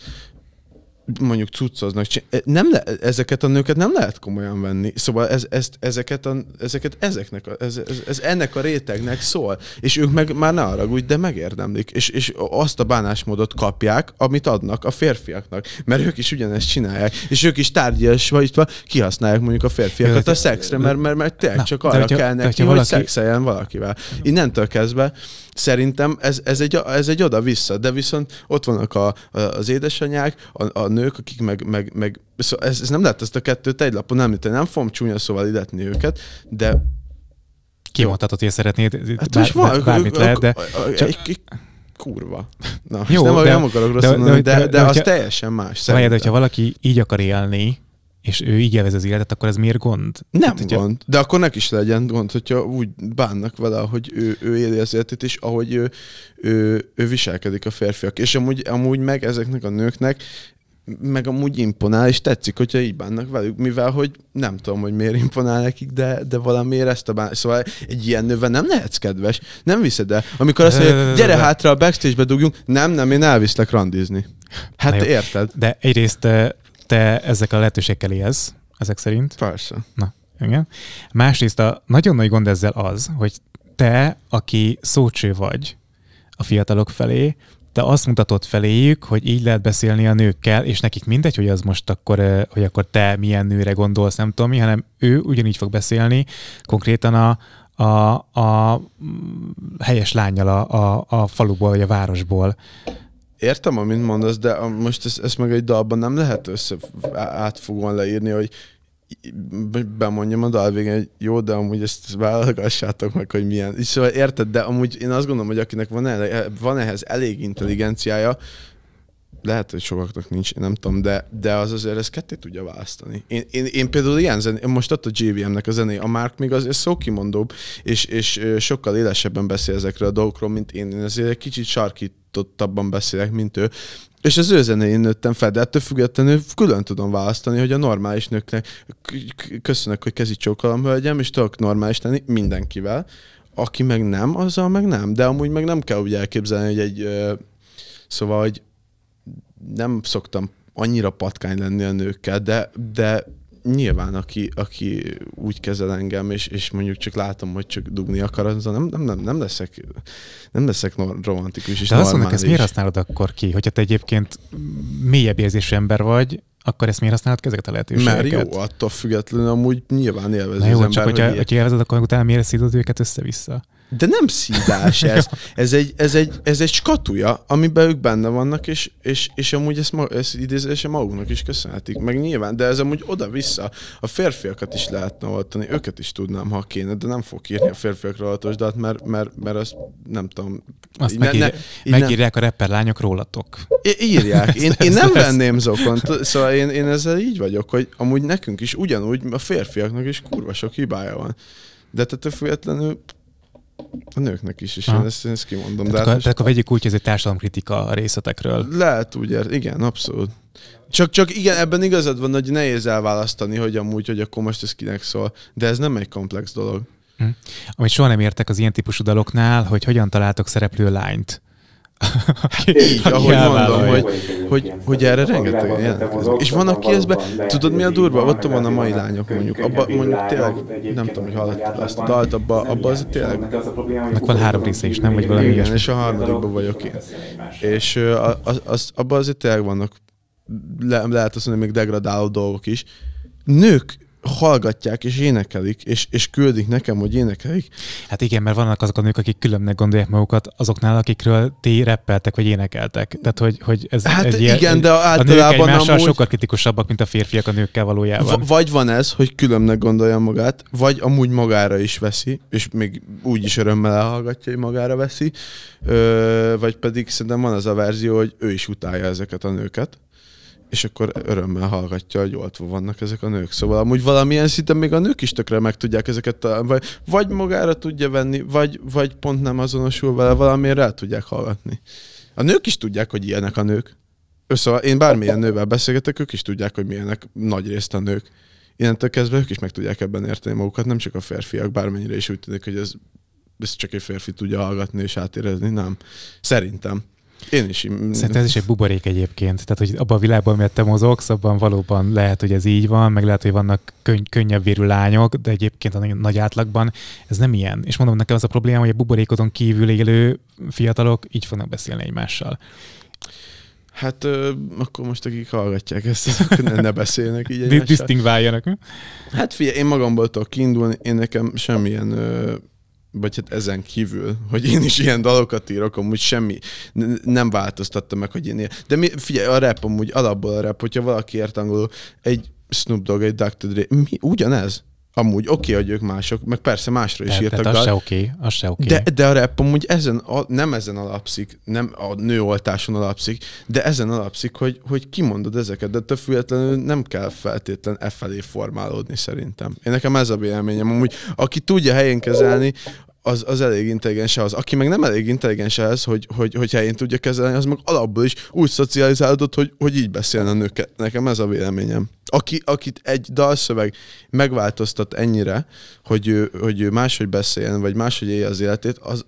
mondjuk cuccoznak. Eh, nem le, ezeket a nőket nem lehet komolyan venni. Szóval ez, ez, ezeket, a, ezeket ezeknek, a, ez, ez, ez, ennek a rétegnek szól. És ők meg már ne arra úgy, de megérdemlik. És, és azt a bánásmódot kapják, amit adnak a férfiaknak. Mert ők is ugyanezt csinálják. És ők is tárgyas vagy itt kihasználják mondjuk a férfiakat a szexre, mert, mert, mert tényleg csak arra kell neki, hogy valaki... szexeljen valakivel. Innentől kezdve Szerintem ez, ez, egy, ez egy oda-vissza, de viszont ott vannak a, a, az édesanyák, a, a nők, akik meg, meg, meg szóval ez, ez nem lehet ezt a kettőt egy lapon említeni, nem fogom csúnya szóval idetni őket, de mondta, hogy szeretnéd, hát bár, van, bármit lehet, de... Csak... kurva. Na, Jó, nem, de, nem akarok rosszul de, mondani, de, de, de, de, de az hogyha, teljesen más. Várjad, hogyha valaki így akar élni, és ő így élvez az életet, akkor ez miért gond? Nem hát, hogyha... gond, de akkor neki is legyen gond, hogyha úgy bánnak vele, hogy ő, ő éli az életét, és ahogy ő, ő, ő viselkedik a férfiak. És amúgy, amúgy meg ezeknek a nőknek meg amúgy imponál, és tetszik, hogyha így bánnak velük, mivel hogy nem tudom, hogy miért imponál nekik, de, de valamiért ezt a bán... Szóval egy ilyen nővel nem lehetsz kedves, nem viszed el. Amikor azt mondja, gyere hátra a backstage-be dugjunk, nem, nem, én elviszlek randizni. Hát érted? De egyrészt eh, te ezek a lehetőségekkel élsz, ezek szerint. Persze. Na, igen. Másrészt a nagyon nagy gond ezzel az, hogy te, aki szócső vagy a fiatalok felé, te azt mutatod feléjük, hogy így lehet beszélni a nőkkel, és nekik mindegy, hogy az most akkor, hogy akkor te milyen nőre gondolsz, nem tudom mi, hanem ő ugyanígy fog beszélni konkrétan a, a, a mm, helyes lányjal a, a, a faluból vagy a városból. Értem, amit mondasz, de most ezt, ezt meg egy dalban nem lehet össze átfogóan leírni, hogy bemondjam a dal végén, hogy jó, de amúgy ezt válogassátok meg, hogy milyen. És szóval érted, de amúgy én azt gondolom, hogy akinek van, ele, van ehhez elég intelligenciája, lehet, hogy sokaknak nincs, én nem tudom, de, de az azért ezt ketté tudja választani. Én, én, én például ilyen zené, most ott a JVM-nek a zené, a Mark még azért szókimondóbb, és, és sokkal élesebben beszél ezekről a dolgokról, mint én. Én azért egy kicsit sarkítottabban beszélek, mint ő. És az ő zenéjén nőttem fel, de ettől függetlenül külön tudom választani, hogy a normális nőknek köszönök, hogy kezi csókolom, hölgyem, és tudok normális tenni mindenkivel. Aki meg nem, azzal meg nem. De amúgy meg nem kell úgy elképzelni, hogy egy... Ö, szóval, hogy nem szoktam annyira patkány lenni a nőkkel, de, de nyilván, aki, aki úgy kezel engem, és, és mondjuk csak látom, hogy csak dugni akar, az nem, nem, nem, nem leszek, nem leszek romantikus és De azt mondok, ezt miért használod akkor ki? Hogyha te egyébként mélyebb érzésű ember vagy, akkor ezt miért használod ezeket a lehetőségeket? Mert jó, attól függetlenül amúgy nyilván élvezi Na jó, ember, csak hogyha, hogy hogyha élvezed, akkor utána miért szívod őket össze-vissza? De nem szívás ez. Ez egy, ez egy, ez egy skatuja, amiben ők benne vannak, és, és, és amúgy ezt, ma, ezt idézésen maguknak is köszönhetik, meg nyilván, de ez amúgy oda-vissza. A férfiakat is lehetne oltani, őket is tudnám, ha kéne, de nem fog írni a férfiakra oltós dalt, hát mert, mert, mert azt nem tudom. Azt ne, megírja, ne, megírják nem... a rapper lányok rólatok. I- írják. Én, én nem venném zokon. szóval én, én ezzel így vagyok, hogy amúgy nekünk is ugyanúgy, a férfiaknak is kurva sok hibája van. De tehát függetlenül a nőknek is, és ha. én ezt, én ezt kimondom. Tehát, de akkor, hát tehát akkor vegyük úgy, hogy ez egy társadalomkritika a részletekről. Lehet úgy, er- igen, abszolút. Csak, csak igen, ebben igazad van, hogy nehéz elválasztani, hogy amúgy, hogy akkor most ez kinek szól, de ez nem egy komplex dolog. Hm. Amit soha nem értek az ilyen típusú daloknál, hogy hogyan találtok szereplő lányt aki, hát így, aki ahogy mondom, hogy, hogy, hogy erre rengeteg jelentkezik. És van, aki ezt be... Tudod, mi a durva? Ott van a mai lányok mondjuk. Abba, mondjuk tényleg, nem tudom, hogy hallottad azt a dalt, abba, abba az tényleg... Meg van három része is, nem? Vagy valami Igen, és a harmadikban vagyok én. És az, az, abban azért tényleg vannak, le, lehet azt mondani, még degradáló dolgok is. Nők hallgatják és énekelik, és, és küldik nekem, hogy énekelik. Hát igen, mert vannak azok a nők, akik különnek gondolják magukat azoknál, akikről ti reppeltek vagy énekeltek. Tehát, hogy, hogy ez hát egy igen, ilyen, de általában a nők amúgy... sokkal kritikusabbak, mint a férfiak a nőkkel valójában. V- vagy van ez, hogy különnek gondolja magát, vagy amúgy magára is veszi, és még úgy is örömmel elhallgatja, hogy magára veszi, Ö, vagy pedig szerintem van az a verzió, hogy ő is utálja ezeket a nőket és akkor örömmel hallgatja, hogy oltva vannak ezek a nők. Szóval amúgy valamilyen szinten még a nők is tökre meg tudják ezeket találni, vagy, vagy magára tudja venni, vagy, vagy pont nem azonosul vele, valamilyen rá tudják hallgatni. A nők is tudják, hogy ilyenek a nők. Szóval én bármilyen nővel beszélgetek, ők is tudják, hogy milyenek nagy részt a nők. Innentől kezdve ők is meg tudják ebben érteni magukat, nem csak a férfiak, bármennyire is úgy tűnik, hogy ez, ez csak egy férfi tudja hallgatni és átérezni, nem. Szerintem. Én is. Szerintem ez is egy buborék egyébként. Tehát, hogy abban a világban, amit te mozogsz, abban valóban lehet, hogy ez így van, meg lehet, hogy vannak könny- könnyebb vérű lányok, de egyébként a nagy, átlagban ez nem ilyen. És mondom, nekem az a probléma, hogy a buborékodon kívül élő fiatalok így fognak beszélni egymással. Hát ö, akkor most, akik hallgatják ezt, ne, ne beszélnek így egymással. Disztingváljanak. Hát figyelj, én magamból tudok kiindulni, én nekem semmilyen ö, vagy hát ezen kívül, hogy én is ilyen dalokat írok, amúgy semmi nem változtatta meg, hogy én ilyen. De mi, figyelj, a rap amúgy alapból a rap, hogyha valaki ért angolul, egy Snoop Dogg, egy Dr. Dre, mi, ugyanez? amúgy oké, okay, hogy ők mások, meg persze másra is de, írtak. De az se oké, az se oké. De, de a rap amúgy ezen, a, nem ezen alapszik, nem a nőoltáson alapszik, de ezen alapszik, hogy, hogy kimondod ezeket, de te függetlenül nem kell feltétlen e felé formálódni szerintem. Én nekem ez a véleményem. Amúgy, aki tudja helyén kezelni, az, az elég intelligens az. Aki meg nem elég intelligens ez, hogy, hogy, hogy helyén tudja kezelni, az meg alapból is úgy szocializálódott, hogy, hogy így beszélne a nőket, Nekem ez a véleményem. Aki, akit egy dalszöveg megváltoztat ennyire, hogy ő, hogy ő máshogy beszéljen, vagy máshogy élje az életét, az,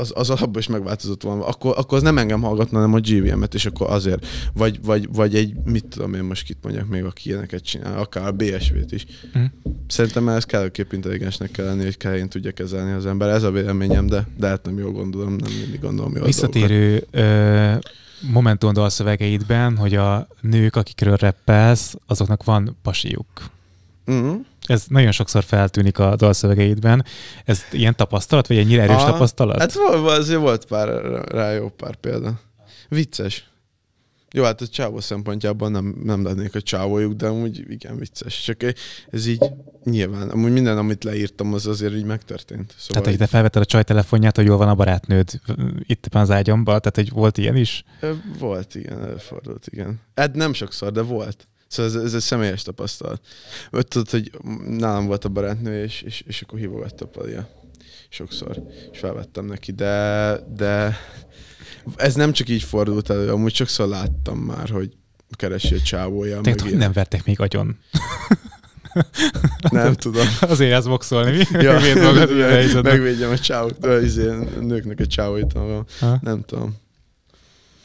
az, az abban is megváltozott volna. Akkor, akkor az nem engem hallgatna, hanem a GVM-et, és akkor azért. Vagy, vagy, vagy egy, mit tudom én most kit mondjak még, aki ilyeneket csinál, akár a BSV-t is. Mm. Szerintem ez kellőképp intelligensnek kell lenni, hogy én tudja kezelni az ember. Ez a véleményem, de, de hát nem jól gondolom, nem mindig gondolom jól Visszatérő ö, Momentum szövegeidben, hogy a nők, akikről reppelsz, azoknak van pasiuk. Mm-hmm ez nagyon sokszor feltűnik a dalszövegeidben. Ez ilyen tapasztalat, vagy ennyire erős Aha. tapasztalat? Hát azért volt pár, rá jó pár példa. Vicces. Jó, hát a csávó szempontjából nem, nem lennék a csávójuk, de amúgy igen, vicces. Csak ez így nyilván, amúgy minden, amit leírtam, az azért így megtörtént. Szóval tehát, hogy te felvetted a csaj telefonját, hogy jól van a barátnőd itt ebben az ágyamban, tehát hogy volt ilyen is? Volt, igen, előfordult, igen. Hát nem sokszor, de volt. Szóval ez, ez egy személyes tapasztalat. Mert tudod, hogy nálam volt a barátnő, és, és, és akkor hívogatta Palia sokszor, és felvettem neki, de, de ez nem csak így fordult elő, amúgy sokszor láttam már, hogy keresi a csávója. Tehát, hogy nem vertek még agyon. Nem tudom. Azért ez boxolni, mi? Ja, megvédjem a csávót, izé, nőknek a csávóit, nem tudom.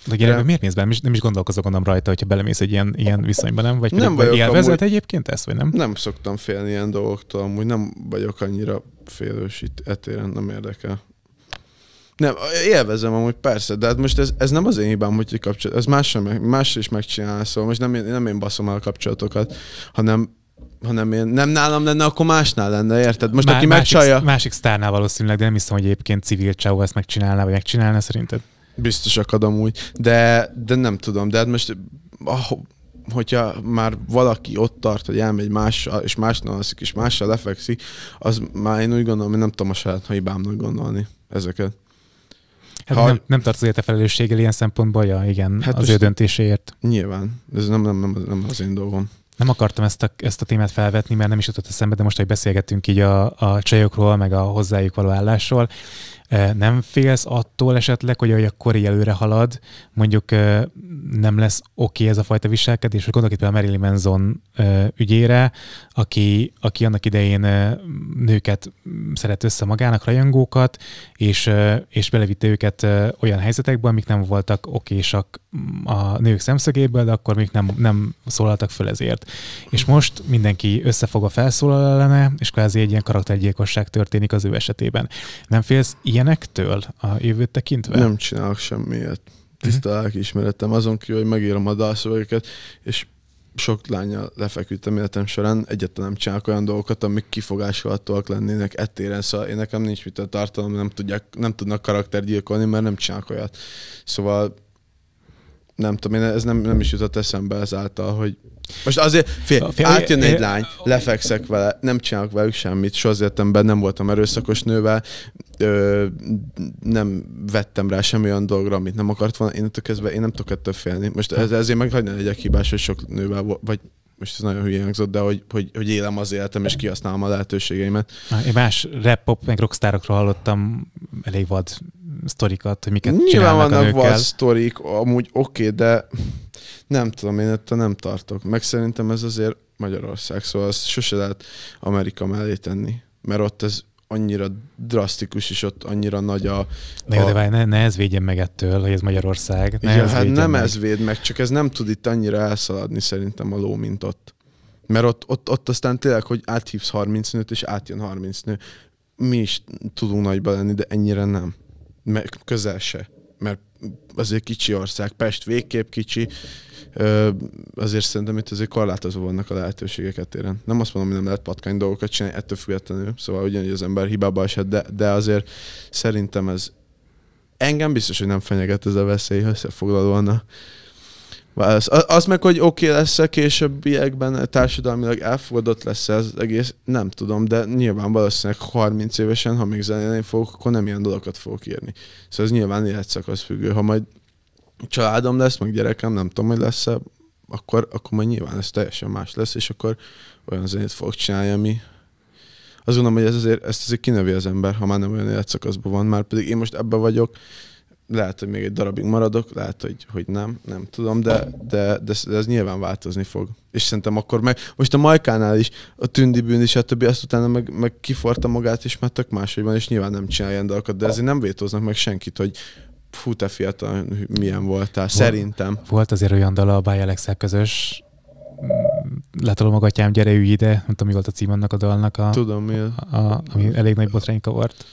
De gyere, miért mész be? Nem is, nem is gondolkozok gondolom rajta, hogyha belemész egy ilyen, ilyen viszonyba, nem? Vagy nem vagyok amúgy, egyébként ezt, vagy nem? Nem szoktam félni ilyen dolgoktól, amúgy nem vagyok annyira félős itt etéren, nem érdekel. Nem, élvezem amúgy persze, de hát most ez, ez nem az én hibám, hogy kapcsolat, ez más, meg, más is megcsinál, szóval most nem én, nem én baszom el a kapcsolatokat, hanem hanem én, nem nálam lenne, akkor másnál lenne, érted? Most Má, aki másik, Másik sztárnál valószínűleg, de nem hiszem, hogy egyébként civil csávó ezt megcsinálná, vagy megcsinálná szerinted? Biztos adom úgy, de, de nem tudom, de hát most ah, hogyha már valaki ott tart, hogy elmegy mással, és másnál alszik, és mással lefekszik, az már én úgy gondolom, hogy nem tudom a saját hibámnak gondolni ezeket. Hát ha... nem, nem tart az felelősséggel ilyen szempontból, ja, igen, hát az ő döntéséért. Nyilván, ez nem, nem, nem, nem az én dolgom. Nem akartam ezt a, ezt a témát felvetni, mert nem is jutott eszembe, de most, hogy beszélgettünk így a, a csajokról, meg a hozzájuk való állásról, nem félsz attól esetleg, hogy ahogy a kori előre halad, mondjuk nem lesz oké okay ez a fajta viselkedés, hogy gondolok itt például Marilyn Manson ügyére, aki, aki annak idején nőket szeret össze magának, rajongókat, és, és belevitte őket olyan helyzetekbe, amik nem voltak okésak a nők szemszögéből, de akkor még nem, nem szólaltak föl ezért. És most mindenki összefog a felszólal ellene, és kvázi egy ilyen karaktergyilkosság történik az ő esetében. Nem félsz ilyenektől a jövőt tekintve? Nem csinálok semmiért. Tiszta uh-huh. lelkiismeretem, azon ki, hogy megírom a dalszövegeket, és sok lánya lefeküdtem életem során, egyáltalán nem csinálok olyan dolgokat, amik kifogásolhatóak lennének ettéren, szóval én nekem nincs mit a tartalom, nem, tudják, nem tudnak karaktergyilkolni, mert nem csinálok olyat. Szóval nem tudom, én ez nem, nem is jutott eszembe ezáltal, hogy most azért, fél, fél átjön egy lány, lefekszek vele, nem csinálok velük semmit, soha az életemben nem voltam erőszakos nővel, ö, nem vettem rá semmi olyan dologra, amit nem akart volna, én kezdve én nem tudok ettől félni. Most ez, hát. ezért meg hagynál legyek hibás, hogy sok nővel, vagy most ez nagyon hülye hangzott, de hogy, hogy, hogy élem az életem, és kihasználom a lehetőségeimet. Én más rap, pop, meg rockstárokról hallottam elég vad sztorikat, hogy miket Nyilván vannak a nőkkel. sztorik, amúgy oké, okay, de nem tudom, én ettől nem tartok. Meg szerintem ez azért Magyarország, szóval azt sose lehet Amerika mellé tenni, mert ott ez annyira drasztikus, és ott annyira nagy a... a... de várj, ne, ne ez védjen meg ettől, hogy ez Magyarország. Ne ja, ez hát nem meg. ez véd meg, csak ez nem tud itt annyira elszaladni szerintem a ló, mint ott. Mert ott, ott, ott aztán tényleg, hogy áthívsz 30 nőt, és átjön 30 nő. Mi is tudunk nagyba lenni, de ennyire nem közel se, mert azért kicsi ország, Pest végképp kicsi, azért szerintem itt azért korlátozó vannak a lehetőségeket téren. Nem azt mondom, hogy nem lehet patkány dolgokat csinálni, ettől függetlenül, szóval ugyanígy az ember hibába esett, de, de azért szerintem ez engem biztos, hogy nem fenyeget ez a veszély, összefoglalóan a válasz. Az meg, hogy oké okay lesz-e későbbiekben, társadalmilag elfogadott lesz ez egész, nem tudom, de nyilván valószínűleg 30 évesen, ha még zenélni fogok, akkor nem ilyen dolgokat fogok írni. Szóval ez nyilván életszakasz függő. Ha majd családom lesz, meg gyerekem, nem tudom, hogy lesz-e, akkor, akkor majd nyilván ez teljesen más lesz, és akkor olyan zenét fogok csinálni, ami azt gondolom, hogy ez azért, ezt azért kinevi az ember, ha már nem olyan életszakaszban van, már pedig én most ebben vagyok, lehet, hogy még egy darabig maradok, lehet, hogy, hogy nem, nem tudom, de, de, de, ez nyilván változni fog. És szerintem akkor meg, most a Majkánál is, a Tündi bűn is, a többi, azt utána meg, meg kiforta magát, és már tök máshogy van, és nyilván nem csinál ilyen dolgokat, de ezért nem vétóznak meg senkit, hogy fú, te fiatal, milyen voltál, volt, szerintem. Volt azért olyan dala a Báj alex közös, mm, letolom a gyere ülj ide, nem tudom, mi volt a cím annak a dalnak. A, tudom, mi a, a, ami elég nagy botrány kavart.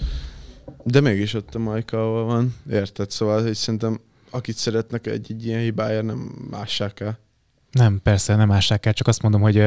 De mégis ott a ahol van, érted? Szóval, hogy szerintem akit szeretnek egy, egy ilyen hibája, nem mássák el. Nem, persze, nem mássák el, csak azt mondom, hogy,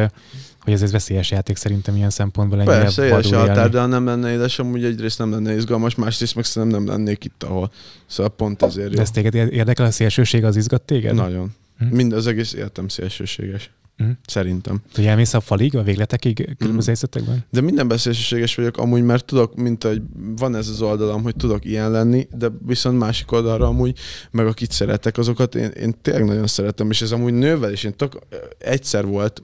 hogy ez egy veszélyes játék szerintem ilyen szempontból. Persze, éles határ, de ha nem lenne édes, amúgy egyrészt nem lenne izgalmas, másrészt meg szerintem nem lennék itt, ahol. Szóval pont ezért. De ez téged érdekel a szélsőség, az izgat téged? Nagyon. Hm? Mind az egész életem szélsőséges. Mm. Szerintem. Hogy elmész a falig, a végletekig mm. különböző mm. helyzetekben? De minden beszélséges vagyok, amúgy, mert tudok, mint hogy van ez az oldalam, hogy tudok ilyen lenni, de viszont másik oldalra amúgy, meg akit szeretek, azokat én, én tényleg nagyon szeretem, és ez amúgy nővel is, én tök, egyszer volt,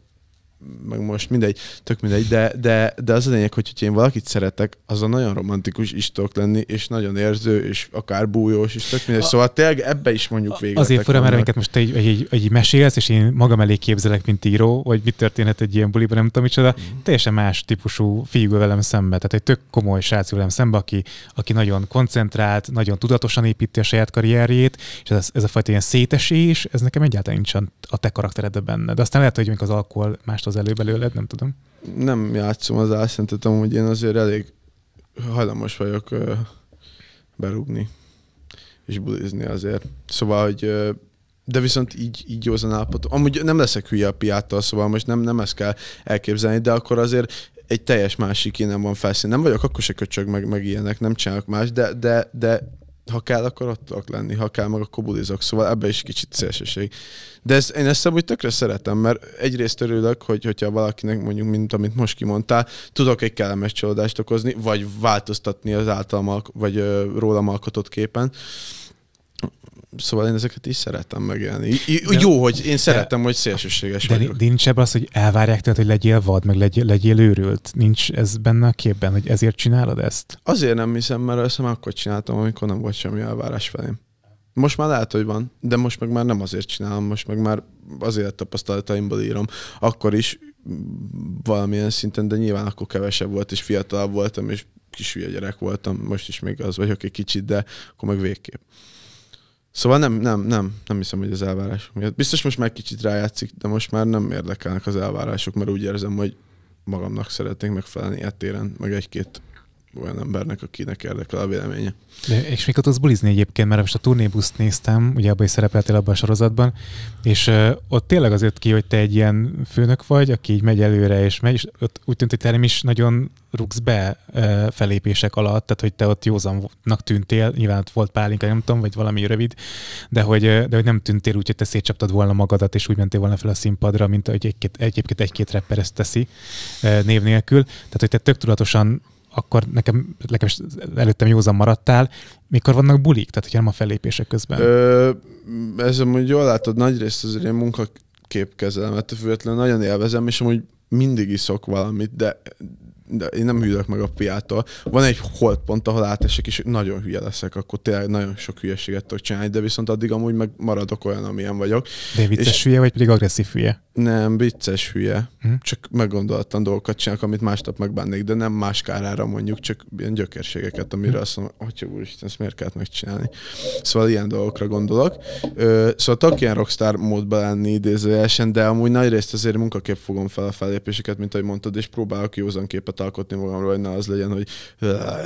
meg most mindegy, tök mindegy, de, de, de az a lényeg, hogy hogyha én valakit szeretek, az a nagyon romantikus is tudok lenni, és nagyon érző, és akár bújós, és tök mindegy. A, szóval tényleg ebbe is mondjuk végre. Azért fura, mert amiket most egy, egy, egy, mesélsz, és én magam elé képzelek, mint író, vagy mit történhet egy ilyen buliban, nem tudom micsoda, mm. teljesen más típusú fiú velem szembe, tehát egy tök komoly srác velem szembe, aki, aki nagyon koncentrált, nagyon tudatosan építi a saját karrierjét, és ez, ez a fajta ilyen szétesés, ez nekem egyáltalán nincsen a te karakteredben benne. De aztán lehet, hogy az alkohol mást az elő belőled, nem tudom. Nem játszom az álszentet, hogy én azért elég hajlamos vagyok berúgni és bulizni azért. Szóval, hogy de viszont így, így józan állapot. Amúgy nem leszek hülye a piáttal, szóval most nem, nem ezt kell elképzelni, de akkor azért egy teljes másik én nem van felszín. Nem vagyok, akkor se köcsög, meg, meg ilyenek, nem csinálok más, de, de, de ha kell, akkor ott tudok lenni, ha kell, meg akkor bulizok. Szóval ebbe is kicsit szélsőség. De ez, én ezt úgy tökre szeretem, mert egyrészt örülök, hogy, hogyha valakinek mondjuk, mint amit most kimondtál, tudok egy kellemes csalódást okozni, vagy változtatni az általam, vagy rólam alkotott képen. Szóval én ezeket is szeretem megélni. De, Jó, hogy én szeretem, de, hogy szélsőséges de vagyok. nincs ebben az, hogy elvárják tehát, hogy legyél vad, meg legyél, legyél őrült. Nincs ez benne a képben, hogy ezért csinálod ezt? Azért nem hiszem, mert ezt már akkor csináltam, amikor nem volt semmi elvárás felém. Most már lehet, hogy van, de most meg már nem azért csinálom, most meg már azért tapasztalataimból írom. Akkor is valamilyen szinten, de nyilván akkor kevesebb volt, és fiatalabb voltam, és kis gyerek voltam, most is még az vagyok egy kicsit, de akkor meg végképp. Szóval nem, nem, nem, nem hiszem, hogy az elvárások miatt. Biztos most már kicsit rájátszik, de most már nem érdekelnek az elvárások, mert úgy érzem, hogy magamnak szeretnék megfelelni ettéren, meg egy-két olyan embernek, akinek érdekel a véleménye. De, és mikor tudsz bulizni egyébként, mert most a turnébuszt néztem, ugye abban is szerepeltél abban a sorozatban, és uh, ott tényleg az jött ki, hogy te egy ilyen főnök vagy, aki így megy előre és megy, és ott úgy tűnt, hogy te nem is nagyon rugsz be uh, felépések alatt, tehát hogy te ott józannak tűntél, nyilván ott volt pálinka, nem tudom, vagy valami rövid, de hogy, de hogy nem tűntél úgy, hogy te szétcsaptad volna magadat, és úgy mentél volna fel a színpadra, mint ahogy egy-két, egyébként egy-két rapper ezt teszi uh, név nélkül. Tehát, hogy te tök tudatosan akkor nekem, nekem előttem józan maradtál. Mikor vannak bulik? Tehát, hogyha nem a fellépések közben. Ö, ez amúgy jól látod, nagyrészt azért én munkaképkezelem, ettől függetlenül nagyon élvezem, és amúgy mindig iszok valamit, de de én nem hűlök meg a piától. Van egy holdpont, ahol átesek, és nagyon hülye leszek, akkor tényleg nagyon sok hülyeséget tudok csinálni, de viszont addig amúgy meg maradok olyan, amilyen vagyok. De vicces és... hülye, vagy pedig agresszív hülye? Nem, vicces hülye. Hm? Csak meggondolatlan dolgokat csinálok, amit másnap megbánnék, de nem más kárára mondjuk, csak ilyen gyökerségeket, amire hm? azt mondom, hogy úristen, ezt miért kellett megcsinálni. Szóval ilyen dolgokra gondolok. Ö, szóval tök ilyen rockstar módban lenni idézőjelesen, de amúgy nagyrészt azért munkakép fogom fel a fellépéseket, mint ahogy mondtad, és próbálok józan képet alkotni magamról, hogy ne az legyen, hogy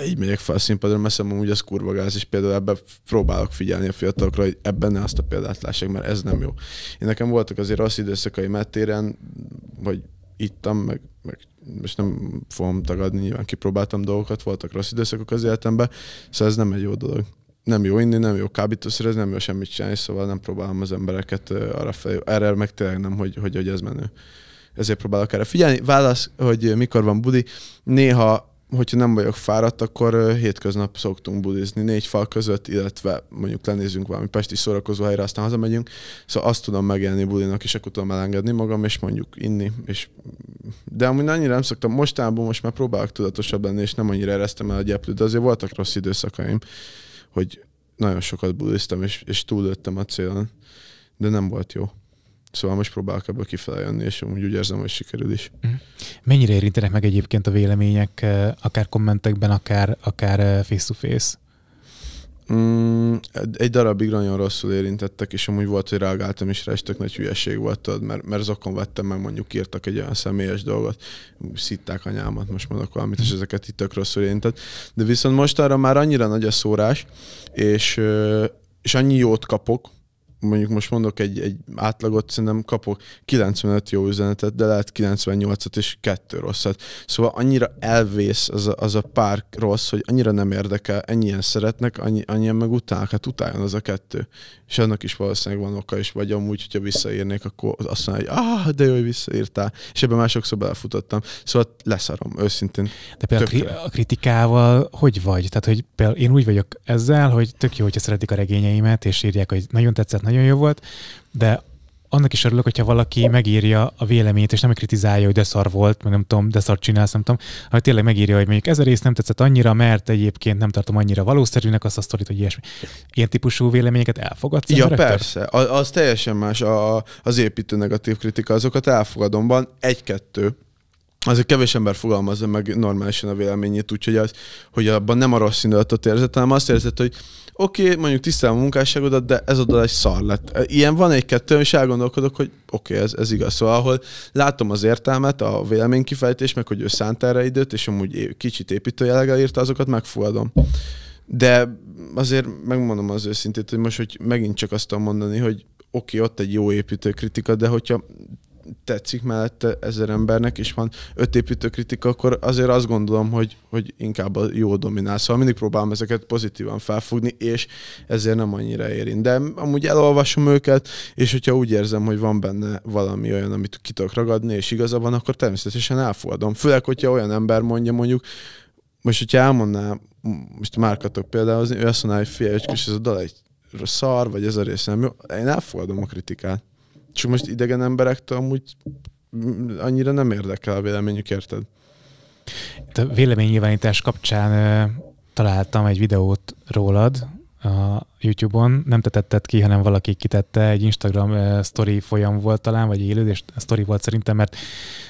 így megyek fel a színpadra, mert szerintem amúgy ez kurva gáz, és például ebben próbálok figyelni a fiatalokra, hogy ebben ne azt a példát lássák, mert ez nem jó. Én nekem voltak azért rossz időszakai mettéren, vagy ittam, meg, meg most nem fogom tagadni, nyilván kipróbáltam dolgokat, voltak rossz időszakok az életemben, szóval ez nem egy jó dolog. Nem jó inni, nem jó ez nem jó semmit csinálni, szóval nem próbálom az embereket arra fel, erre meg tényleg nem, hogy, hogy, hogy ez menő ezért próbálok erre figyelni. Válasz, hogy mikor van budi. Néha hogyha nem vagyok fáradt, akkor hétköznap szoktunk budizni négy fal között, illetve mondjuk lenézünk valami pesti szórakozó helyre, aztán hazamegyünk. Szóval azt tudom megélni budinak, és akkor tudom elengedni magam, és mondjuk inni. És... De amúgy annyira nem szoktam, mostában most már próbálok tudatosabb lenni, és nem annyira éreztem el a gyeplőt, de azért voltak rossz időszakaim, hogy nagyon sokat budiztam, és, és túllőttem a célon, de nem volt jó. Szóval most próbálok ebből kifele jönni, és úgy úgy érzem, hogy sikerül is. Mhm. Mennyire érintenek meg egyébként a vélemények, eh, akár kommentekben, akár, akár eh, face-to-face? Mm, egy darabig nagyon rosszul érintettek, és amúgy volt, hogy reagáltam is rá, és tök nagy hülyeség volt, tudod, mert, mert zokon vettem meg, mondjuk írtak egy olyan személyes dolgot, szitták anyámat, most mondok valamit, és mhm. ezeket itt tök rosszul érintett. De viszont most arra már annyira nagy a szórás, és, eh, és annyi jót kapok, mondjuk most mondok egy, egy átlagot, szerintem kapok 95 jó üzenetet, de lehet 98-at és kettő rosszat. Szóval annyira elvész az a, az a pár rossz, hogy annyira nem érdekel, ennyien szeretnek, annyi, annyian meg utálnak, hát utáljon az a kettő. És annak is valószínűleg van oka is, vagy amúgy, hogyha visszaírnék, akkor azt mondja, hogy ah, de jó, hogy visszaírtál. És ebben már sokszor belefutottam. Szóval leszarom, őszintén. De például Tökre. a kritikával hogy vagy? Tehát, hogy például én úgy vagyok ezzel, hogy tök jó, hogyha szeretik a regényeimet, és írják, hogy nagyon tetszett, nagyon nagyon jó volt, de annak is örülök, hogyha valaki megírja a véleményét, és nem kritizálja, hogy de szar volt, meg nem tudom, de szar csinálsz, nem tudom, hanem tényleg megírja, hogy mondjuk ez a rész nem tetszett annyira, mert egyébként nem tartom annyira valószerűnek azt a sztorit, hogy ilyesmi. Ilyen típusú véleményeket elfogadsz? Ja, emberektől? persze. A, az teljesen más. A, az építő negatív kritika, azokat elfogadom. Van egy-kettő, azért kevés ember fogalmazza meg normálisan a véleményét, úgyhogy az, hogy abban nem a rossz indulatot érzett, hanem azt érzett, hogy oké, okay, mondjuk tisztelem a munkásságodat, de ez oda egy szar lett. Ilyen van egy-kettő, és elgondolkodok, hogy oké, okay, ez, ez igaz. Szóval, ahol látom az értelmet, a véleménykifejtés, meg hogy ő szánt erre időt, és amúgy kicsit építőjeleggel írta azokat, megfogadom. De azért megmondom az őszintét, hogy most hogy megint csak azt tudom mondani, hogy oké, okay, ott egy jó építőkritika, de hogyha tetszik mellette ezer embernek, és van öt kritika, akkor azért azt gondolom, hogy, hogy inkább a jó dominál. Szóval mindig próbálom ezeket pozitívan felfogni, és ezért nem annyira érint. De amúgy elolvasom őket, és hogyha úgy érzem, hogy van benne valami olyan, amit ki tudok ragadni, és igaza van, akkor természetesen elfogadom. Főleg, hogyha olyan ember mondja mondjuk, most, hogyha elmondná, most márkatok például, ő azt mondaná, hogy fia, hogy ez a dal egy szar, vagy ez a rész nem jó, én elfogadom a kritikát. Csak most idegen emberektől amúgy annyira nem érdekel a véleményük, érted? Itt a véleménynyilvánítás kapcsán találtam egy videót rólad, a YouTube-on, nem te tetted ki, hanem valaki kitette, egy Instagram eh, story folyam volt talán, vagy élő, és story volt szerintem, mert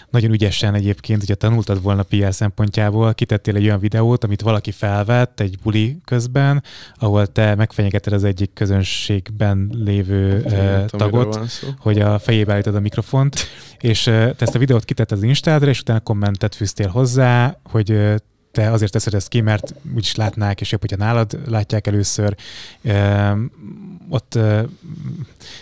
nagyon ügyesen egyébként, hogyha tanultad volna PR szempontjából, kitettél egy olyan videót, amit valaki felvett egy buli közben, ahol te megfenyegeted az egyik közönségben lévő uh, tagot, hogy a fejébe állítod a mikrofont, és eh, te ezt a videót kitetted az Instádra, és utána kommentet fűztél hozzá, hogy te azért teszed ezt ki, mert úgyis látnák, és jobb, hogyha nálad látják először. E, ott, e,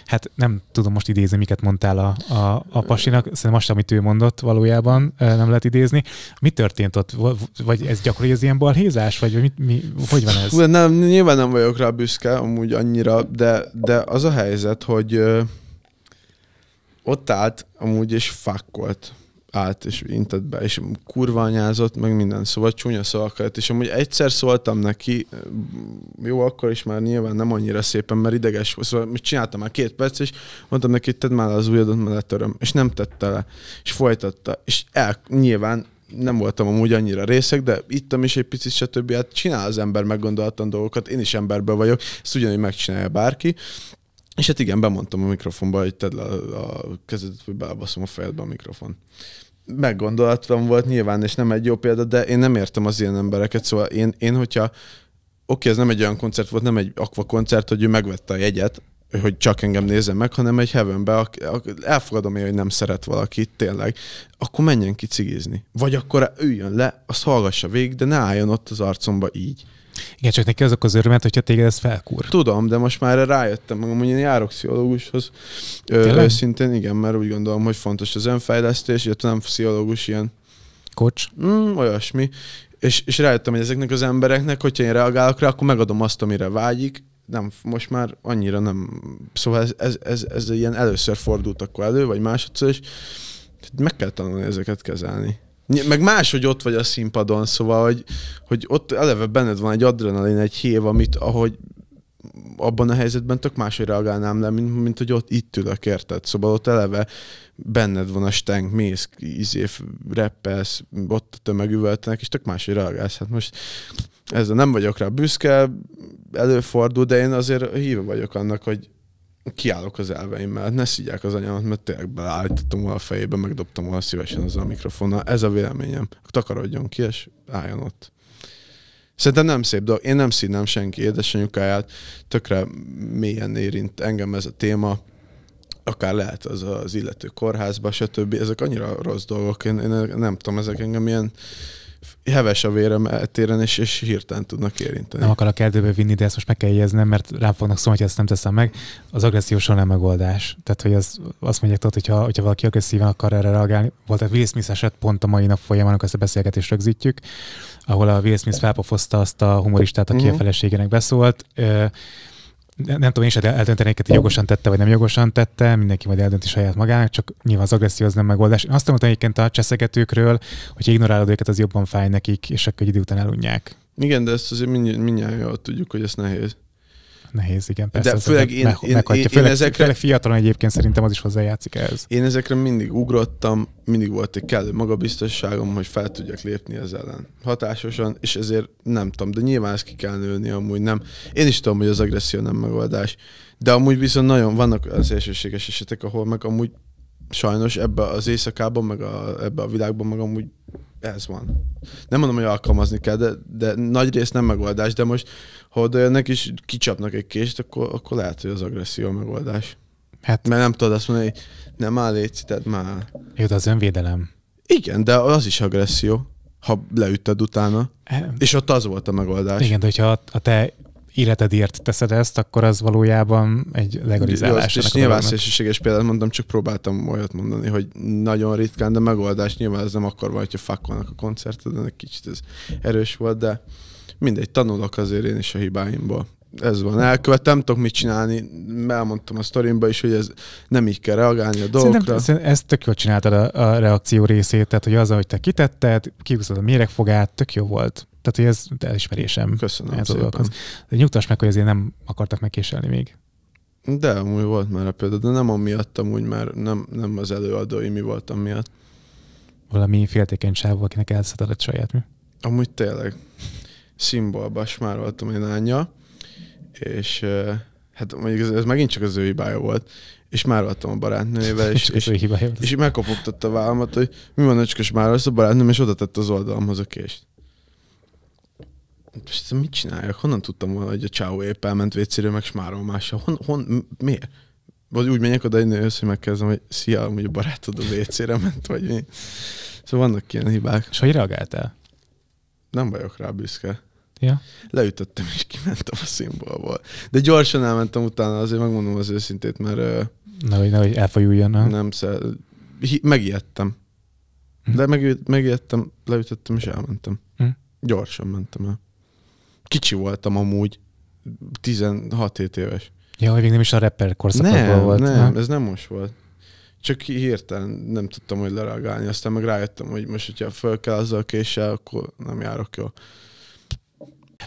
hát nem tudom most idézni, miket mondtál a, a, a pasinak, szerintem azt, amit ő mondott valójában, nem lehet idézni. Mi történt ott? Vagy ez gyakori az ilyen balhézás? Vagy mit, mi, hogy van ez? Nem, nyilván nem vagyok rá büszke, amúgy annyira, de, de az a helyzet, hogy ott állt amúgy és fákkolt állt és intett be, és anyázott, meg minden, szóval csúnya szavakat, és amúgy egyszer szóltam neki, jó, akkor is már nyilván nem annyira szépen, mert ideges volt, szóval csináltam már két perc, és mondtam neki, tedd már az ujjadat, mert letöröm, és nem tette le, és folytatta, és el, nyilván nem voltam amúgy annyira részek, de ittam is egy picit, stb. Hát csinál az ember meggondolatlan dolgokat, én is emberben vagyok, ezt ugyanúgy megcsinálja bárki, és hát igen, bemondtam a mikrofonba, hogy tedd le a, kezedet, hogy belebaszom a fejedbe a mikrofon meggondolatlan volt nyilván, és nem egy jó példa, de én nem értem az ilyen embereket, szóval én, én hogyha oké, ez nem egy olyan koncert volt, nem egy akva koncert, hogy ő megvette a jegyet, hogy csak engem nézze meg, hanem egy heavenbe, elfogadom én, hogy nem szeret valakit tényleg, akkor menjen ki cigizni. Vagy akkor üljön le, azt hallgassa végig, de ne álljon ott az arcomba így. Igen, csak neki azok az örömet, hogyha téged ez felkúr. Tudom, de most már rájöttem magam, hogy én járok pszichológushoz. Ö, őszintén igen, mert úgy gondolom, hogy fontos az önfejlesztés, illetve nem pszichológus ilyen. Kocs? Mm, olyasmi. És, és rájöttem, hogy ezeknek az embereknek, hogyha én reagálok rá, akkor megadom azt, amire vágyik, nem, most már annyira nem. Szóval ez, ez, ez, ez ilyen először fordult akkor elő, vagy másodszor, és meg kell tanulni ezeket kezelni. Meg más, hogy ott vagy a színpadon, szóval, hogy, hogy ott eleve benned van egy adrenalin, egy hív, amit ahogy abban a helyzetben tök máshogy reagálnám le, mint, mint hogy ott itt ülök, érted? Szóval ott eleve benned van a steng, mész, izé, reppelsz, ott a tömeg üvöltenek, és tök máshogy reagálsz. Hát most ezzel nem vagyok rá büszke, előfordul, de én azért híve vagyok annak, hogy kiállok az elveim mellett, ne szígyák az anyámat, mert tényleg beleállítottam volna a fejébe, megdobtam volna szívesen az a mikrofonnal. Ez a véleményem. Takarodjon ki, és álljon ott. Szerintem nem szép dolog. Én nem színem senki édesanyukáját, tökre mélyen érint engem ez a téma akár lehet az az illető kórházba, stb. Ezek annyira rossz dolgok, én, én nem tudom, ezek engem ilyen heves a vérem eltéren, és, és hirtelen tudnak érinteni. Nem akar a vinni, de ezt most meg kell jegyeznem, mert rá fognak szólni, hogy ezt nem teszem meg. Az agresszió soha nem megoldás. Tehát, hogy az, azt mondják, tudod, hogyha, hogyha valaki agresszíven akar erre reagálni, volt egy Will Smith eset pont a mai nap folyamán, ezt a beszélgetést rögzítjük, ahol a Will Smith felpofozta azt a humoristát, aki mm-hmm. a mhm. feleségének beszólt. Ö, nem tudom én sem eldöntenék, hogy jogosan tette, vagy nem jogosan tette, mindenki majd eldönti saját magának, csak nyilván az agresszió az nem megoldás. Én azt mondtam egyébként a cseszegetőkről, hogy ignorálod őket, az jobban fáj nekik, és akkor egy idő után elunják. Igen, de ezt azért mindjárt, mindjárt jól tudjuk, hogy ez nehéz nehéz, igen. Persze, De főleg én, meg, én, én, főleg, én ezekre... Főleg fiatalon egyébként szerintem az is hozzájátszik ehhez. Én ezekre mindig ugrottam, mindig volt egy kellő magabiztosságom, hogy fel tudjak lépni az ellen hatásosan, és ezért nem tudom, de nyilván ezt ki kell nőni, amúgy nem. Én is tudom, hogy az agresszió nem megoldás, de amúgy viszont nagyon vannak az elsőséges esetek, ahol meg amúgy sajnos ebbe az éjszakában, meg a, ebbe a világban meg amúgy ez van. Nem mondom, hogy alkalmazni kell, de, de nagy rész nem megoldás, de most, ha odaérnek is kicsapnak egy kést, akkor, akkor lehet, hogy az agresszió a megoldás. Hát, Mert nem tudod azt mondani, hogy nem áll légy, tehát már... Jó, de az önvédelem. Igen, de az is agresszió, ha leütted utána. E... És ott az volt a megoldás. Igen, de hogyha a te életedért teszed ezt, akkor az valójában egy legalizálás. És nyilván szélsőséges példát mondtam, csak próbáltam olyat mondani, hogy nagyon ritkán, de megoldás nyilván ez nem akkor van, hogyha fakolnak a koncerted, egy kicsit ez erős volt, de mindegy, tanulok azért én is a hibáimból ez van, elkövettem, nem tudok mit csinálni, elmondtam a sztorimba is, hogy ez nem így kell reagálni a dolgokra. Szerintem, ezt tök jól csináltad a, a reakció részét, tehát hogy az, hogy te kitetted, kiúszod a méregfogát, tök jó volt. Tehát, hogy ez elismerésem. Köszönöm ez szépen. De nyugtass meg, hogy ezért nem akartak megkéselni még. De amúgy volt már a példa, de nem amiatt, amúgy már nem, nem az előadói mi voltam amiatt. Valami féltékeny sávú, akinek elszedett saját mi? Amúgy tényleg. Szimbolbas már voltam én lánya, és hát mondjuk ez, ez megint csak az ő hibája volt, és már voltam a barátnőjével, és, és, és, és megkopogtatta a vállamat, hogy mi van, öcskös már az a barátnőm, és oda tett az oldalamhoz a kést és mit csinálják? Honnan tudtam volna, hogy a csáó épp elment vécéről, meg smárom mással? Hon, hon, miért? Vagy úgy menjek oda egy nőhöz, hogy megkezdem, hogy szia, hogy a barátod a vécére ment, vagy mi. Szóval vannak ilyen hibák. És hogy reagáltál? Nem vagyok rá büszke. Ja. Leütöttem és kimentem a színbolból. De gyorsan elmentem utána, azért megmondom az őszintét, mert... hogy, hogy elfajuljon. Nem, nem sze... megijedtem. Hm. De meg, megijedtem, leütöttem és elmentem. Hm. Gyorsan mentem el kicsi voltam amúgy, 16-7 éves. Ja, hogy még nem is a rapper korszakban nem, volt. Nem, nem, ez nem most volt. Csak hirtelen nem tudtam, hogy lereagálni. Aztán meg rájöttem, hogy most, hogyha föl kell azzal késsel, akkor nem járok jól.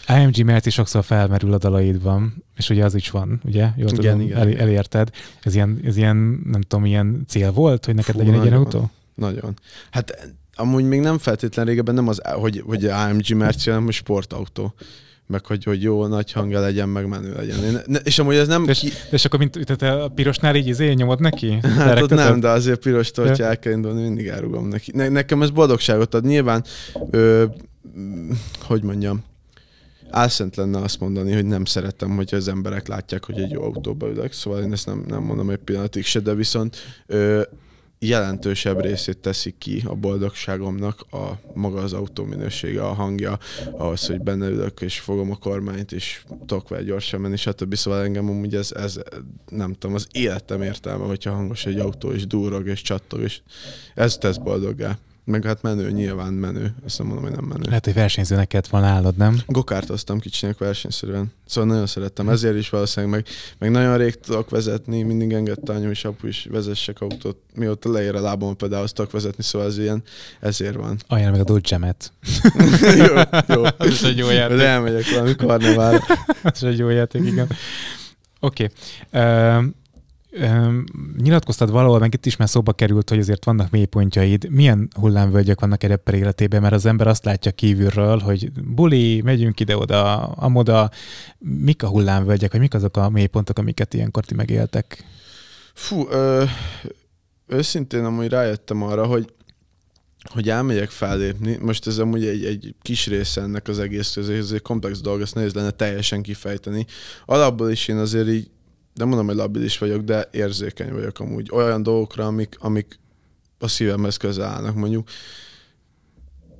IMG Melti sokszor felmerül a dalaidban, és ugye az is van, ugye? Jól igen, tudom, igen, el, igen. elérted. Ez ilyen, ez ilyen, nem tudom, ilyen cél volt, hogy neked Fú, legyen nagyon, egy ilyen autó? Nagyon. Hát amúgy még nem feltétlen régebben nem az, hogy, hogy AMG Merci, hanem a sportautó meg hogy, hogy jó nagy hangja legyen, meg menő legyen. Én, ne, és amúgy ez nem... És, ki... és akkor mint, tehát a pirosnál így izé nyomod neki? Hát ott nem, de azért pirostól, hogyha el kell indulni, mindig elrugom neki. Ne, nekem ez boldogságot ad. Nyilván, ö, hogy mondjam, álszent lenne azt mondani, hogy nem szeretem, hogy az emberek látják, hogy egy jó autóba ülök, szóval én ezt nem, nem mondom egy pillanatig se, de viszont ö, jelentősebb részét teszi ki a boldogságomnak a maga az autó minősége, a hangja, ahhoz, hogy benne ülök és fogom a kormányt, és tudok vele gyorsan menni, stb. Szóval engem amúgy ez, ez, nem tudom, az életem értelme, hogyha hangos egy autó, és durog, és csattog, és ez tesz boldoggá. Meg hát menő, nyilván menő. Azt nem mondom, hogy nem menő. Lehet, hogy versenyzőnek kellett volna állod, nem? Gokártoztam kicsinek versenyszerűen. Szóval nagyon szerettem. Ezért is valószínűleg meg, meg nagyon rég tudok vezetni. Mindig engedte anyu és apu is vezessek autót. Mióta leér a lábam, például azt tudok vezetni, szóval ez ilyen, ezért van. Ajánlom meg a dodgemet. jó, jó. Ez egy jó játék. De elmegyek valami karnevára. ez egy jó játék, igen. Oké. Okay. Uh nyilatkoztad valahol, meg itt is már szóba került, hogy azért vannak mélypontjaid. Milyen hullámvölgyek vannak egy rapper életében, mert az ember azt látja kívülről, hogy buli, megyünk ide-oda, amoda. Mik a hullámvölgyek, vagy mik azok a mélypontok, amiket ilyenkor ti megéltek? Fú, ö, őszintén amúgy rájöttem arra, hogy hogy elmegyek fellépni, most ez amúgy egy, egy kis része ennek az egész, ez, ez egy komplex dolog, ezt nehéz lenne teljesen kifejteni. Alapból is én azért így nem mondom, hogy labilis vagyok, de érzékeny vagyok amúgy olyan dolgokra, amik, amik a szívemhez közel állnak mondjuk.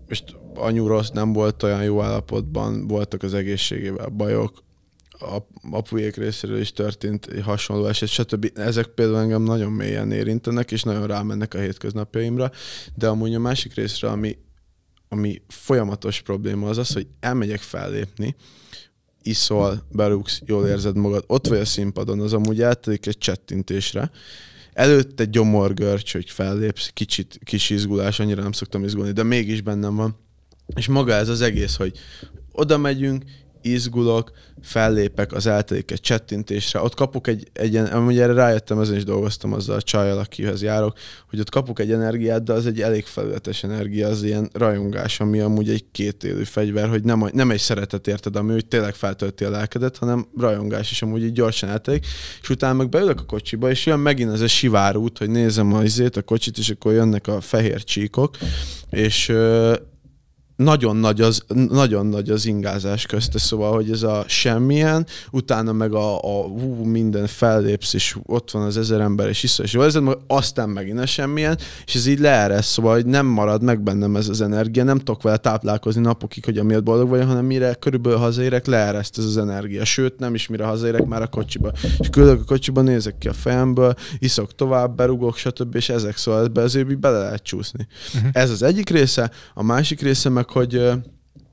És anyu rossz nem volt olyan jó állapotban, voltak az egészségével bajok, a apujék részéről is történt hasonló eset, stb. Ezek például engem nagyon mélyen érintenek, és nagyon rámennek a hétköznapjaimra, de amúgy a másik részre, ami, ami folyamatos probléma az az, hogy elmegyek fellépni, iszol, berúgsz, jól érzed magad, ott vagy a színpadon, az amúgy áttelik egy csettintésre, előtte gyomorgörcs, hogy fellépsz, kicsit kis izgulás, annyira nem szoktam izgulni, de mégis bennem van. És maga ez az egész, hogy oda megyünk, izgulok, fellépek az eltelik egy csettintésre, ott kapok egy, egy amúgy erre rájöttem, ezen is dolgoztam azzal a csajjal, akihez járok, hogy ott kapok egy energiát, de az egy elég felületes energia, az ilyen rajongás, ami amúgy egy kétélű fegyver, hogy nem, nem egy szeretet érted, ami úgy tényleg feltölti a lelkedet, hanem rajongás, és amúgy így gyorsan eltelik, és utána meg beülök a kocsiba, és jön megint ez a sivár út, hogy nézem a izét, a kocsit, és akkor jönnek a fehér csíkok, és nagyon nagy, az, nagyon nagy az ingázás közte, szóval, hogy ez a semmilyen, utána meg a, a hú, minden fellépsz, és ott van az ezer ember, és iszol, és jó, ez aztán megint a semmilyen, és ez így leeresz, szóval, hogy nem marad meg bennem ez az energia, nem tudok vele táplálkozni napokig, hogy amiatt boldog vagyok, hanem mire körülbelül hazaérek, leereszt ez az energia, sőt, nem is mire hazaérek, már a kocsiba. És küldök a kocsiba, nézek ki a fejemből, iszok tovább, berugok, stb. és ezek, szóval ebbe az bele lehet csúszni. Uh-huh. Ez az egyik része, a másik része meg csak hogy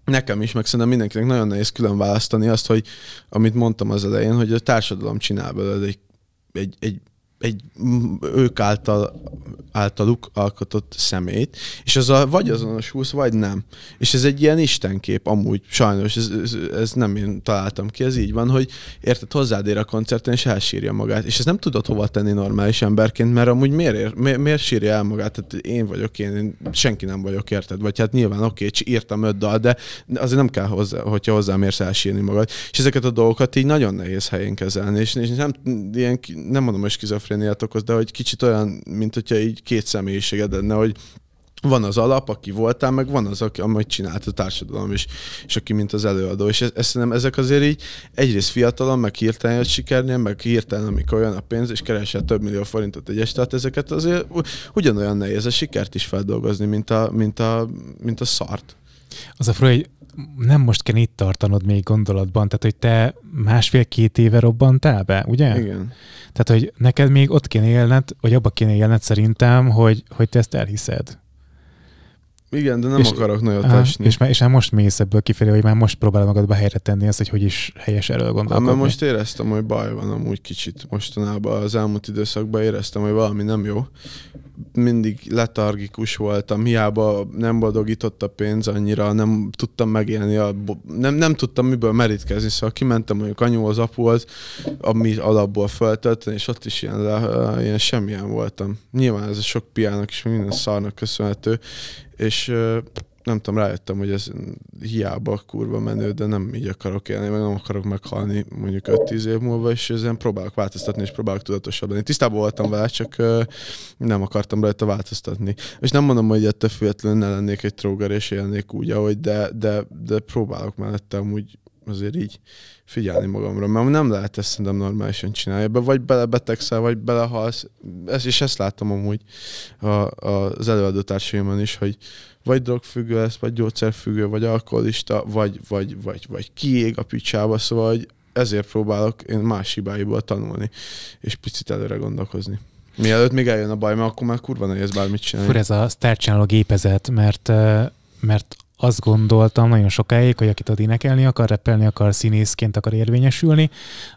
nekem is, meg szerintem mindenkinek nagyon nehéz külön választani azt, hogy amit mondtam az elején, hogy a társadalom csinál belőle egy, egy, egy egy ők által, általuk alkotott szemét, és az a, vagy azonosulsz, vagy nem. És ez egy ilyen istenkép amúgy, sajnos, ez, ez, ez nem én találtam ki, ez így van, hogy érted, hozzád ér a koncerten, és elsírja magát. És ez nem tudod hova tenni normális emberként, mert amúgy miért, ér, mi, miért sírja el magát? Tehát én vagyok én, én, senki nem vagyok, érted? Vagy hát nyilván oké, okay, írtam öt dal, de azért nem kell hozzá, hogyha hozzám érsz elsírni magad. És ezeket a dolgokat így nagyon nehéz helyén kezelni, és, és nem, ilyen, nem mondom, hogy skizofrén szizofréniát okoz, de hogy kicsit olyan, mint hogyha így két személyiséged lenne, hogy van az alap, aki voltál, meg van az, aki amit csinált a társadalom, és, és aki mint az előadó. És ezt ez, szerintem ezek azért így egyrészt fiatalon, meg hirtelen jött sikernél, meg hirtelen, amikor olyan a pénz, és keresel több millió forintot egy este, tehát ezeket azért ugyanolyan nehéz a sikert is feldolgozni, mint a, mint a, mint a szart. Az a hogy nem most kell itt tartanod még gondolatban, tehát hogy te másfél-két éve robbantál be, ugye? Igen. Tehát, hogy neked még ott kéne élned, vagy abba kéne élned szerintem, hogy, hogy te ezt elhiszed. Igen, de nem és, akarok nagyot aha, esni. És és már most mész ebből kifelé, hogy már most próbálom magadba helyre tenni azt, hogy hogy is helyes erről gondolkodni. Hát, mert most éreztem, hogy baj van amúgy kicsit mostanában az elmúlt időszakban éreztem, hogy valami nem jó. Mindig letargikus voltam, hiába nem boldogított a pénz annyira, nem tudtam megélni, a, nem, nem tudtam miből merítkezni, szóval kimentem mondjuk anyuhoz, apuhoz, ami alapból feltölteni, és ott is ilyen, le, ilyen semmilyen voltam. Nyilván ez a sok piának és minden szarnak köszönhető, és nem tudom, rájöttem, hogy ez hiába kurva menő, de nem így akarok élni, meg nem akarok meghalni mondjuk 5-10 év múlva, és ezen próbálok változtatni, és próbálok tudatosabb lenni. Tisztában voltam vele, csak nem akartam rajta változtatni. És nem mondom, hogy ettől függetlenül ne lennék egy tróger, és élnék úgy, ahogy, de, de, de próbálok mellettem úgy azért így figyelni magamra, mert nem lehet ezt szerintem normálisan csinálni. Ebbe vagy belebetegszel, vagy belehalsz. Ez, és ezt láttam amúgy a, a, az előadótársaimon is, hogy vagy drogfüggő lesz, vagy gyógyszerfüggő, vagy alkoholista, vagy, vagy, vagy, vagy kiég a picsába, szóval hogy ezért próbálok én más hibáiból tanulni, és picit előre gondolkozni. Mielőtt még eljön a baj, mert akkor már kurva nehéz bármit csinálni. Fur ez a sztárcsináló gépezet, mert mert azt gondoltam nagyon sokáig, hogy akit ott énekelni akar, repelni akar, színészként akar érvényesülni,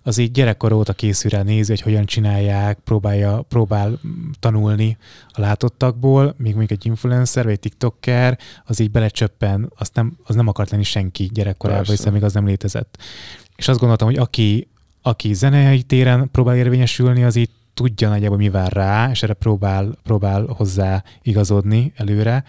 az így gyerekkor óta készül rá nézi, hogy hogyan csinálják, próbálja, próbál tanulni a látottakból, még mondjuk egy influencer vagy egy tiktoker, az így belecsöppen, azt nem, az nem akart lenni senki gyerekkorában, Persze. hiszen még az nem létezett. És azt gondoltam, hogy aki, aki zenei téren próbál érvényesülni, az így tudja nagyjából mi vár rá, és erre próbál, próbál hozzá igazodni előre,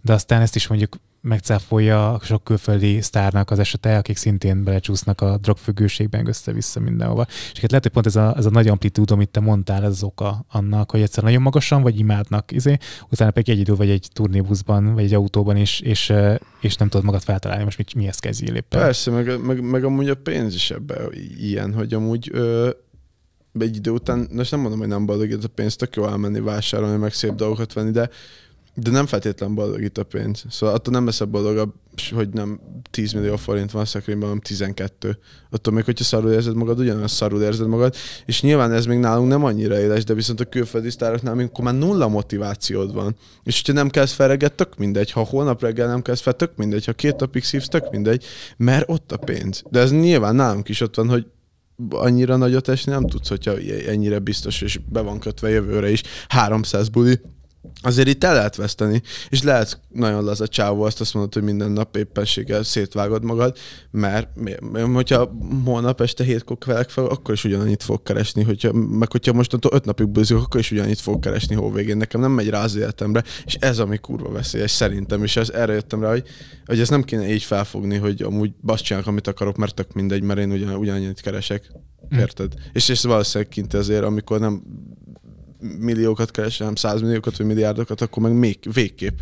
de aztán ezt is mondjuk megcáfolja a sok külföldi sztárnak az esete, akik szintén belecsúsznak a drogfüggőségben össze-vissza mindenhova. És hát lehet, hogy pont ez a, ez a nagy amplitúd, amit te mondtál, ez az oka annak, hogy egyszer nagyon magasan vagy imádnak, izé, utána pedig egy idő vagy egy turnébuszban, vagy egy autóban, is, és, és nem tudod magad feltalálni, most mit, mihez kezdjél éppen. Persze, meg, meg, meg amúgy a pénz is ebben ilyen, hogy amúgy ö, egy idő után, most nem mondom, hogy nem boldog, ez a pénzt tök jó elmenni vásárolni, meg szép dolgokat venni, de de nem feltétlen boldog itt a pénz. Szóval attól nem a boldogabb, hogy nem 10 millió forint van a szekrényben, hanem 12. Attól még, hogyha szarul érzed magad, ugyanaz szarul érzed magad. És nyilván ez még nálunk nem annyira éles, de viszont a külföldi sztároknál, amikor már nulla motivációd van. És hogyha nem kezd fel tök mindegy. Ha holnap reggel nem kezd fel, tök mindegy. Ha két napig szívsz, tök mindegy. Mert ott a pénz. De ez nyilván nálunk is ott van, hogy annyira nagyot esni nem tudsz, hogyha ennyire biztos, és be van kötve jövőre is 300 buli, azért itt el lehet veszteni, és lehet nagyon a csávó, azt azt mondod, hogy minden nap éppenséggel szétvágod magad, mert hogyha holnap este hétkor kelek fel, akkor is ugyanannyit fog keresni, hogyha, meg hogyha mostantól öt napig bőzik, akkor is ugyanannyit fog keresni végén. Nekem nem megy rá az életemre, és ez ami kurva veszélyes szerintem, és ez, erre jöttem rá, hogy, hogy ezt nem kéne így felfogni, hogy amúgy azt csinálok, amit akarok, mert tök mindegy, mert én ugyan, ugyanannyit keresek. Hm. Érted? Mm. És, és valószínűleg kint azért, amikor nem milliókat keres, nem százmilliókat vagy milliárdokat, akkor meg még, végképp.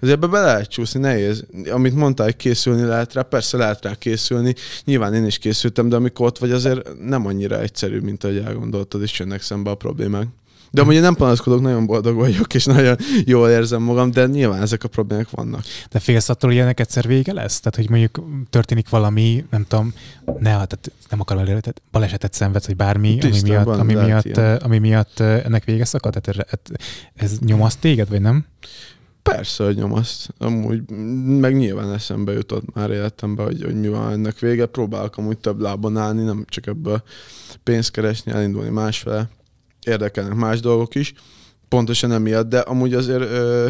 Ez ebbe be lehet csúszni, nehéz. Amit mondtál, hogy készülni lehet rá, persze lehet rá készülni. Nyilván én is készültem, de amikor ott vagy, azért nem annyira egyszerű, mint ahogy elgondoltad, és jönnek szembe a problémák. De amúgy én nem panaszkodok, nagyon boldog vagyok, és nagyon jól érzem magam, de nyilván ezek a problémák vannak. De félsz attól, hogy ennek egyszer vége lesz? Tehát, hogy mondjuk történik valami, nem tudom, ne, tehát nem akarom előre, tehát balesetet szenvedsz, vagy bármi, ami miatt, van, eh, ami, miatt, ami eh, miatt ennek vége szakad? Tehát ez, ez nyomaszt téged, vagy nem? Persze, hogy nyomaszt. Amúgy meg nyilván eszembe jutott már életembe, hogy, hogy mi van ennek vége. Próbálok amúgy több lábon állni, nem csak ebből pénzt keresni, elindulni másfele érdekelnek más dolgok is, pontosan emiatt, de amúgy azért ö,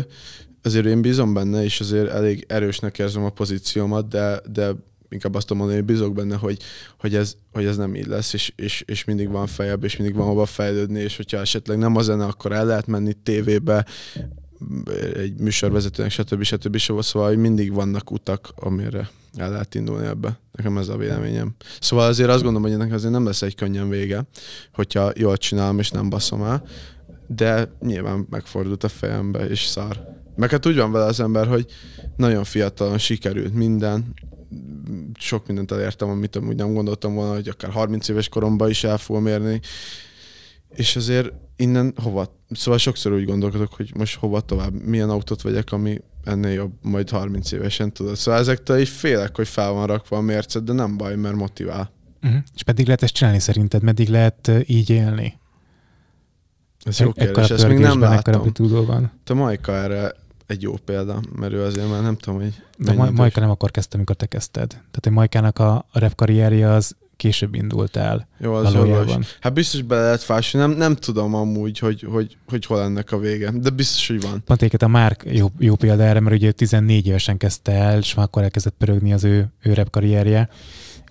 azért én bízom benne, és azért elég erősnek érzem a pozíciómat, de, de inkább azt tudom mondani, hogy bízok benne, hogy, hogy, ez, hogy ez nem így lesz, és, és, és mindig van fejebb, és mindig van hova fejlődni, és hogyha esetleg nem a zene, akkor el lehet menni tévébe, egy műsorvezetőnek, stb. stb. stb. Szóval-, szóval hogy mindig vannak utak, amire el lehet indulni ebbe. Nekem ez a véleményem. Szóval azért azt gondolom, hogy ennek azért nem lesz egy könnyen vége, hogyha jól csinálom és nem baszom el, de nyilván megfordult a fejembe, és szar. Meg hát úgy van vele az ember, hogy nagyon fiatalon sikerült minden, sok mindent elértem, amit amúgy nem gondoltam volna, hogy akár 30 éves koromban is el fogom érni, és azért innen hova? Szóval sokszor úgy gondolkodok, hogy most hova tovább, milyen autót vegyek, ami ennél jobb, majd 30 évesen tudod. Szóval ezektől is félek, hogy fel van rakva a mércet, de nem baj, mert motivál. Uh-huh. És meddig lehet ezt csinálni szerinted? Meddig lehet így élni? Ez jó e- kérdés, ezt még nem látom. Te Majka erre egy jó példa, mert ő azért már nem tudom, hogy... De Ma- Majka nem akkor kezdte, amikor te kezdted. Tehát a Majkának a, a rap karrierje az később indult el Jó, az valójában. Hát biztos bele lehet fásni, nem, nem tudom amúgy, hogy, hogy, hogy hol ennek a vége, de biztos, hogy van. Pont a Márk jó, jó példa erre, mert ugye 14 évesen kezdte el, és már akkor elkezdett pörögni az ő, ő rep karrierje,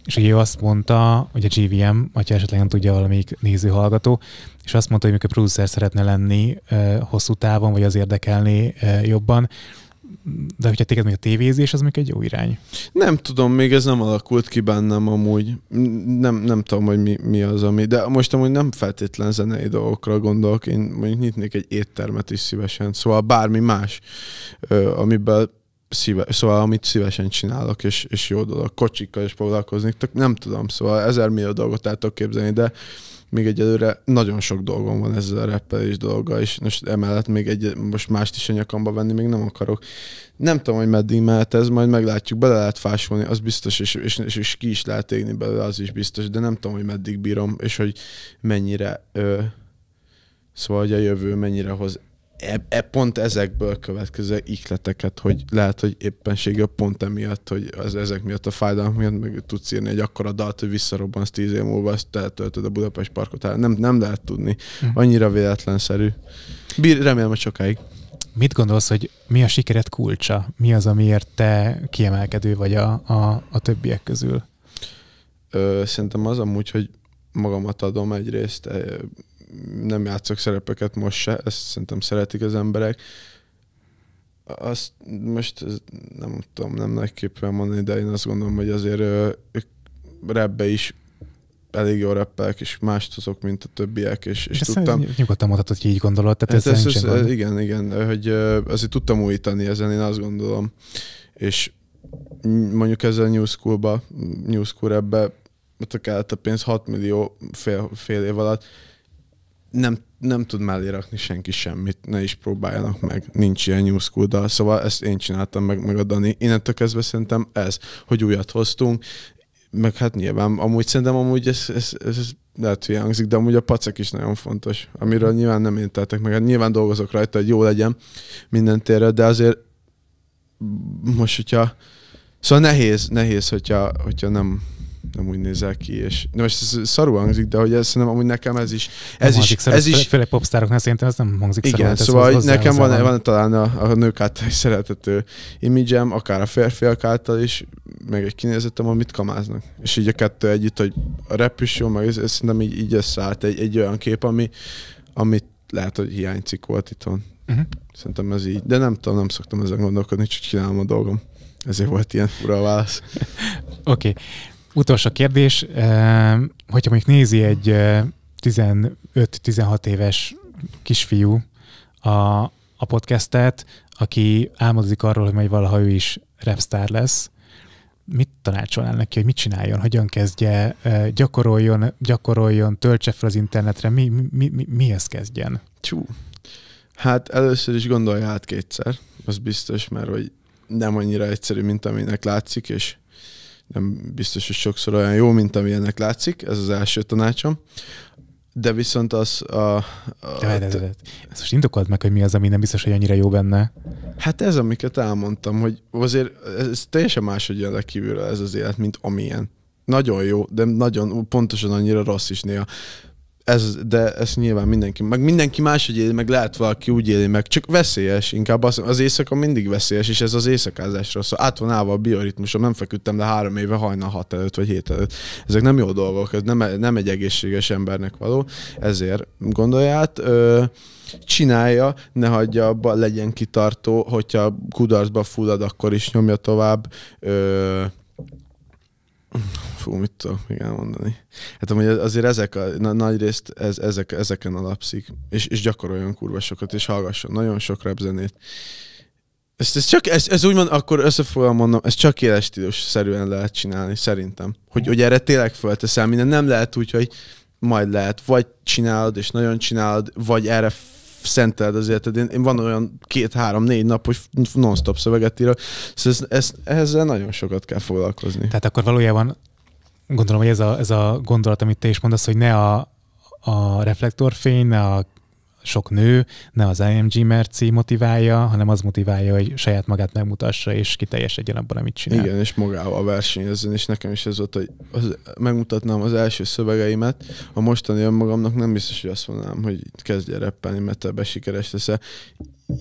és ugye ő azt mondta, hogy a GVM, hogyha esetleg nem tudja valamelyik néző hallgató, és azt mondta, hogy mikor producer szeretne lenni hosszú távon, vagy az érdekelni jobban, de hogyha téged még a tévézés, az még egy jó irány. Nem tudom, még ez nem alakult ki bennem amúgy. Nem, nem tudom, hogy mi, mi az, ami... De most amúgy nem feltétlen zenei dolgokra gondolok. Én mondjuk nyitnék egy éttermet is szívesen. Szóval bármi más, amiben szíve, szóval amit szívesen csinálok, és, és jó dolog. Kocsikkal is foglalkozni, nem tudom, szóval ezer millió dolgot el tudok képzelni, de még egyelőre nagyon sok dolgom van ezzel a rappelés dolga, és most emellett még egy, most mást is a nyakamba venni még nem akarok. Nem tudom, hogy meddig mehet ez, majd meglátjuk, bele lehet fásolni, az biztos, és, és, és, és ki is lehet égni belőle, az is biztos, de nem tudom, hogy meddig bírom, és hogy mennyire ö, Szóval, hogy a jövő mennyire hoz e, e pont ezekből következő ikleteket, hogy lehet, hogy éppensége pont emiatt, hogy az, ezek miatt a fájdalmak miatt meg tudsz írni egy akkora dalt, hogy visszarobbansz tíz év múlva, azt eltöltöd a Budapest parkot. El. Hát nem, nem lehet tudni. Hm. Annyira véletlenszerű. Bír, remélem, hogy sokáig. Mit gondolsz, hogy mi a sikeret kulcsa? Mi az, amiért te kiemelkedő vagy a, a, a többiek közül? Ö, szerintem az amúgy, hogy magamat adom egyrészt, nem játszok szerepeket most se, ezt szerintem szeretik az emberek. Azt most nem tudom, nem nagyképpen mondani, de én azt gondolom, hogy azért ők rebbe is elég jó rappelek, és mást hozok, mint a többiek, és, és ezt tudtam... nyugodtan mondhatod, hogy így gondolod, tehát ez, ez, ez, ez Igen, igen, hogy azért tudtam újítani ezen, én azt gondolom. És mondjuk ezzel a New School-ba, New School ebbe ott a kellett a pénz 6 millió fél, fél év alatt, nem, nem tud mellé rakni senki semmit, ne is próbáljanak meg, nincs ilyen New School dal, szóval ezt én csináltam meg, meg a Dani. Innentől kezdve szerintem ez, hogy újat hoztunk, meg hát nyilván, amúgy szerintem amúgy ez, ez, ez, ez lehet, hogy hangzik, de amúgy a pacek is nagyon fontos, amiről nyilván nem én tettek meg, hát nyilván dolgozok rajta, hogy jó legyen minden térre, de azért most, hogyha Szóval nehéz, nehéz, hogyha, hogyha nem, nem úgy nézel ki, és de most ez szarú hangzik, de hogy ez szerintem amúgy nekem ez is, ez nem is, szarú, ez is, főleg popstároknál szerintem ez nem hangzik Igen, szarú, hát szóval ez hozzá, nekem hozzá van, van, talán a, a nők által is szeretető imidzsem, akár a férfiak által is, meg egy kinézetem, amit kamáznak. És így a kettő együtt, hogy a rap is jó, meg ez, ez szerintem így, így összeállt egy, egy olyan kép, ami, amit lehet, hogy hiányzik volt itthon. Uh-huh. Szerintem ez így, de nem tudom, nem szoktam ezen gondolkodni, csak csinálom a dolgom. Ezért volt ilyen fura válasz. Oké. okay. Utolsó kérdés, hogyha mondjuk nézi egy 15-16 éves kisfiú a, a podcastet, aki álmodzik arról, hogy majd valaha ő is repstar lesz, mit tanácsolnál neki, hogy mit csináljon, hogyan kezdje, gyakoroljon, gyakoroljon, töltse fel az internetre, mi, mi, mi, mi ezt kezdjen? Csú. Hát először is gondolja át kétszer, az biztos, mert hogy nem annyira egyszerű, mint aminek látszik, és nem biztos, hogy sokszor olyan jó, mint amilyennek látszik, ez az első tanácsom. De viszont az a... a de, de, de, de. Ezt most indokolt meg, hogy mi az, ami nem biztos, hogy annyira jó benne. Hát ez, amiket elmondtam, hogy azért ez teljesen máshogy jön kívülről ez az élet, mint amilyen. Nagyon jó, de nagyon pontosan annyira rossz is néha ez, de ezt nyilván mindenki, meg mindenki máshogy éli, meg lehet valaki úgy éli, meg csak veszélyes, inkább az, az éjszaka mindig veszélyes, és ez az éjszakázásra szól. Át van állva a bioritmusom, nem feküdtem le három éve hajnal hat előtt, vagy hét előtt. Ezek nem jó dolgok, ez nem, nem egy egészséges embernek való, ezért gondolját, ö, csinálja, ne hagyja abba, legyen kitartó, hogyha kudarcba fullad, akkor is nyomja tovább, ö, fú, mit tudok még elmondani? Hát amúgy azért ezek a, na, nagy részt ez, ezek, ezeken alapszik, és, és gyakoroljon kurva sokat, és hallgasson nagyon sok rap zenét. Ezt, ez csak, ez, ez úgymond, akkor összefoglalom mondom, ez csak éles szerűen lehet csinálni, szerintem. Hogy, hogy erre tényleg fölteszel minden, nem lehet úgy, hogy majd lehet, vagy csinálod, és nagyon csinálod, vagy erre szenteled az életed. Én, én van olyan két, három, négy nap, hogy non-stop szöveget írok, szóval ez, ez, ezzel nagyon sokat kell foglalkozni. Tehát akkor valójában gondolom, hogy ez a, ez a gondolat, amit te is mondasz, hogy ne a, a reflektorfény, ne a sok nő, ne az IMG merci motiválja, hanem az motiválja, hogy saját magát megmutassa, és kiteljesedjen abban, amit csinál. Igen, és magával versenyezzen, és nekem is ez volt, hogy az, megmutatnám az első szövegeimet, a mostani önmagamnak nem biztos, hogy azt mondanám, hogy kezdje reppelni, mert ebbe sikeres leszel.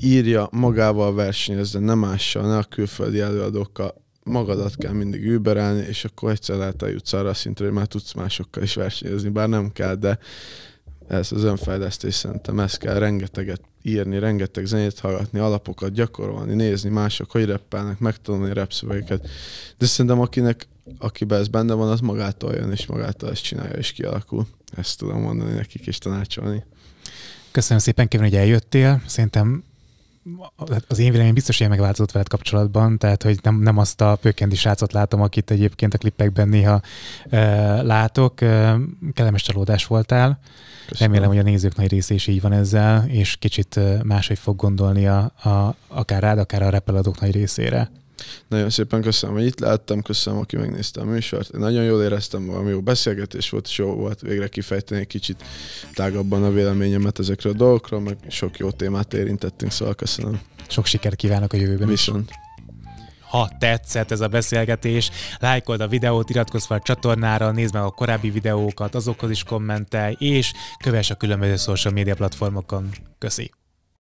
Írja, magával versenyezzen, nem mással, ne a külföldi előadókkal, magadat kell mindig überelni, és akkor egyszer lehet eljutsz arra a szintre, hogy már tudsz másokkal is versenyezni, bár nem kell, de ez az önfejlesztés szerintem, ez kell rengeteget írni, rengeteg zenét hallgatni, alapokat gyakorolni, nézni mások, hogy reppelnek, megtanulni repszövegeket. De szerintem akinek, akiben ez benne van, az magától jön, és magától ezt csinálja, és kialakul. Ezt tudom mondani nekik és tanácsolni. Köszönöm szépen, Kevin, hogy eljöttél. Szerintem az én véleményem biztos ilyen megváltozott veled kapcsolatban, tehát hogy nem, nem azt a pökkendi srácot látom, akit egyébként a klipekben néha e, látok. E, kellemes csalódás voltál. Köszönöm. Remélem, hogy a nézők nagy része is így van ezzel, és kicsit e, máshogy fog gondolni a, a, akár rád, akár a repeladók nagy részére. Nagyon szépen köszönöm, hogy itt láttam, köszönöm, aki megnézte a műsort. Én nagyon jól éreztem, valami jó beszélgetés volt, és jó volt végre kifejteni egy kicsit tágabban a véleményemet ezekről a dolgokról, meg sok jó témát érintettünk, szóval köszönöm. Sok sikert kívánok a jövőben Viszont. ha tetszett ez a beszélgetés, lájkold a videót, iratkozz fel a csatornára, nézd meg a korábbi videókat, azokhoz is kommentelj, és kövess a különböző social media platformokon. Köszönöm.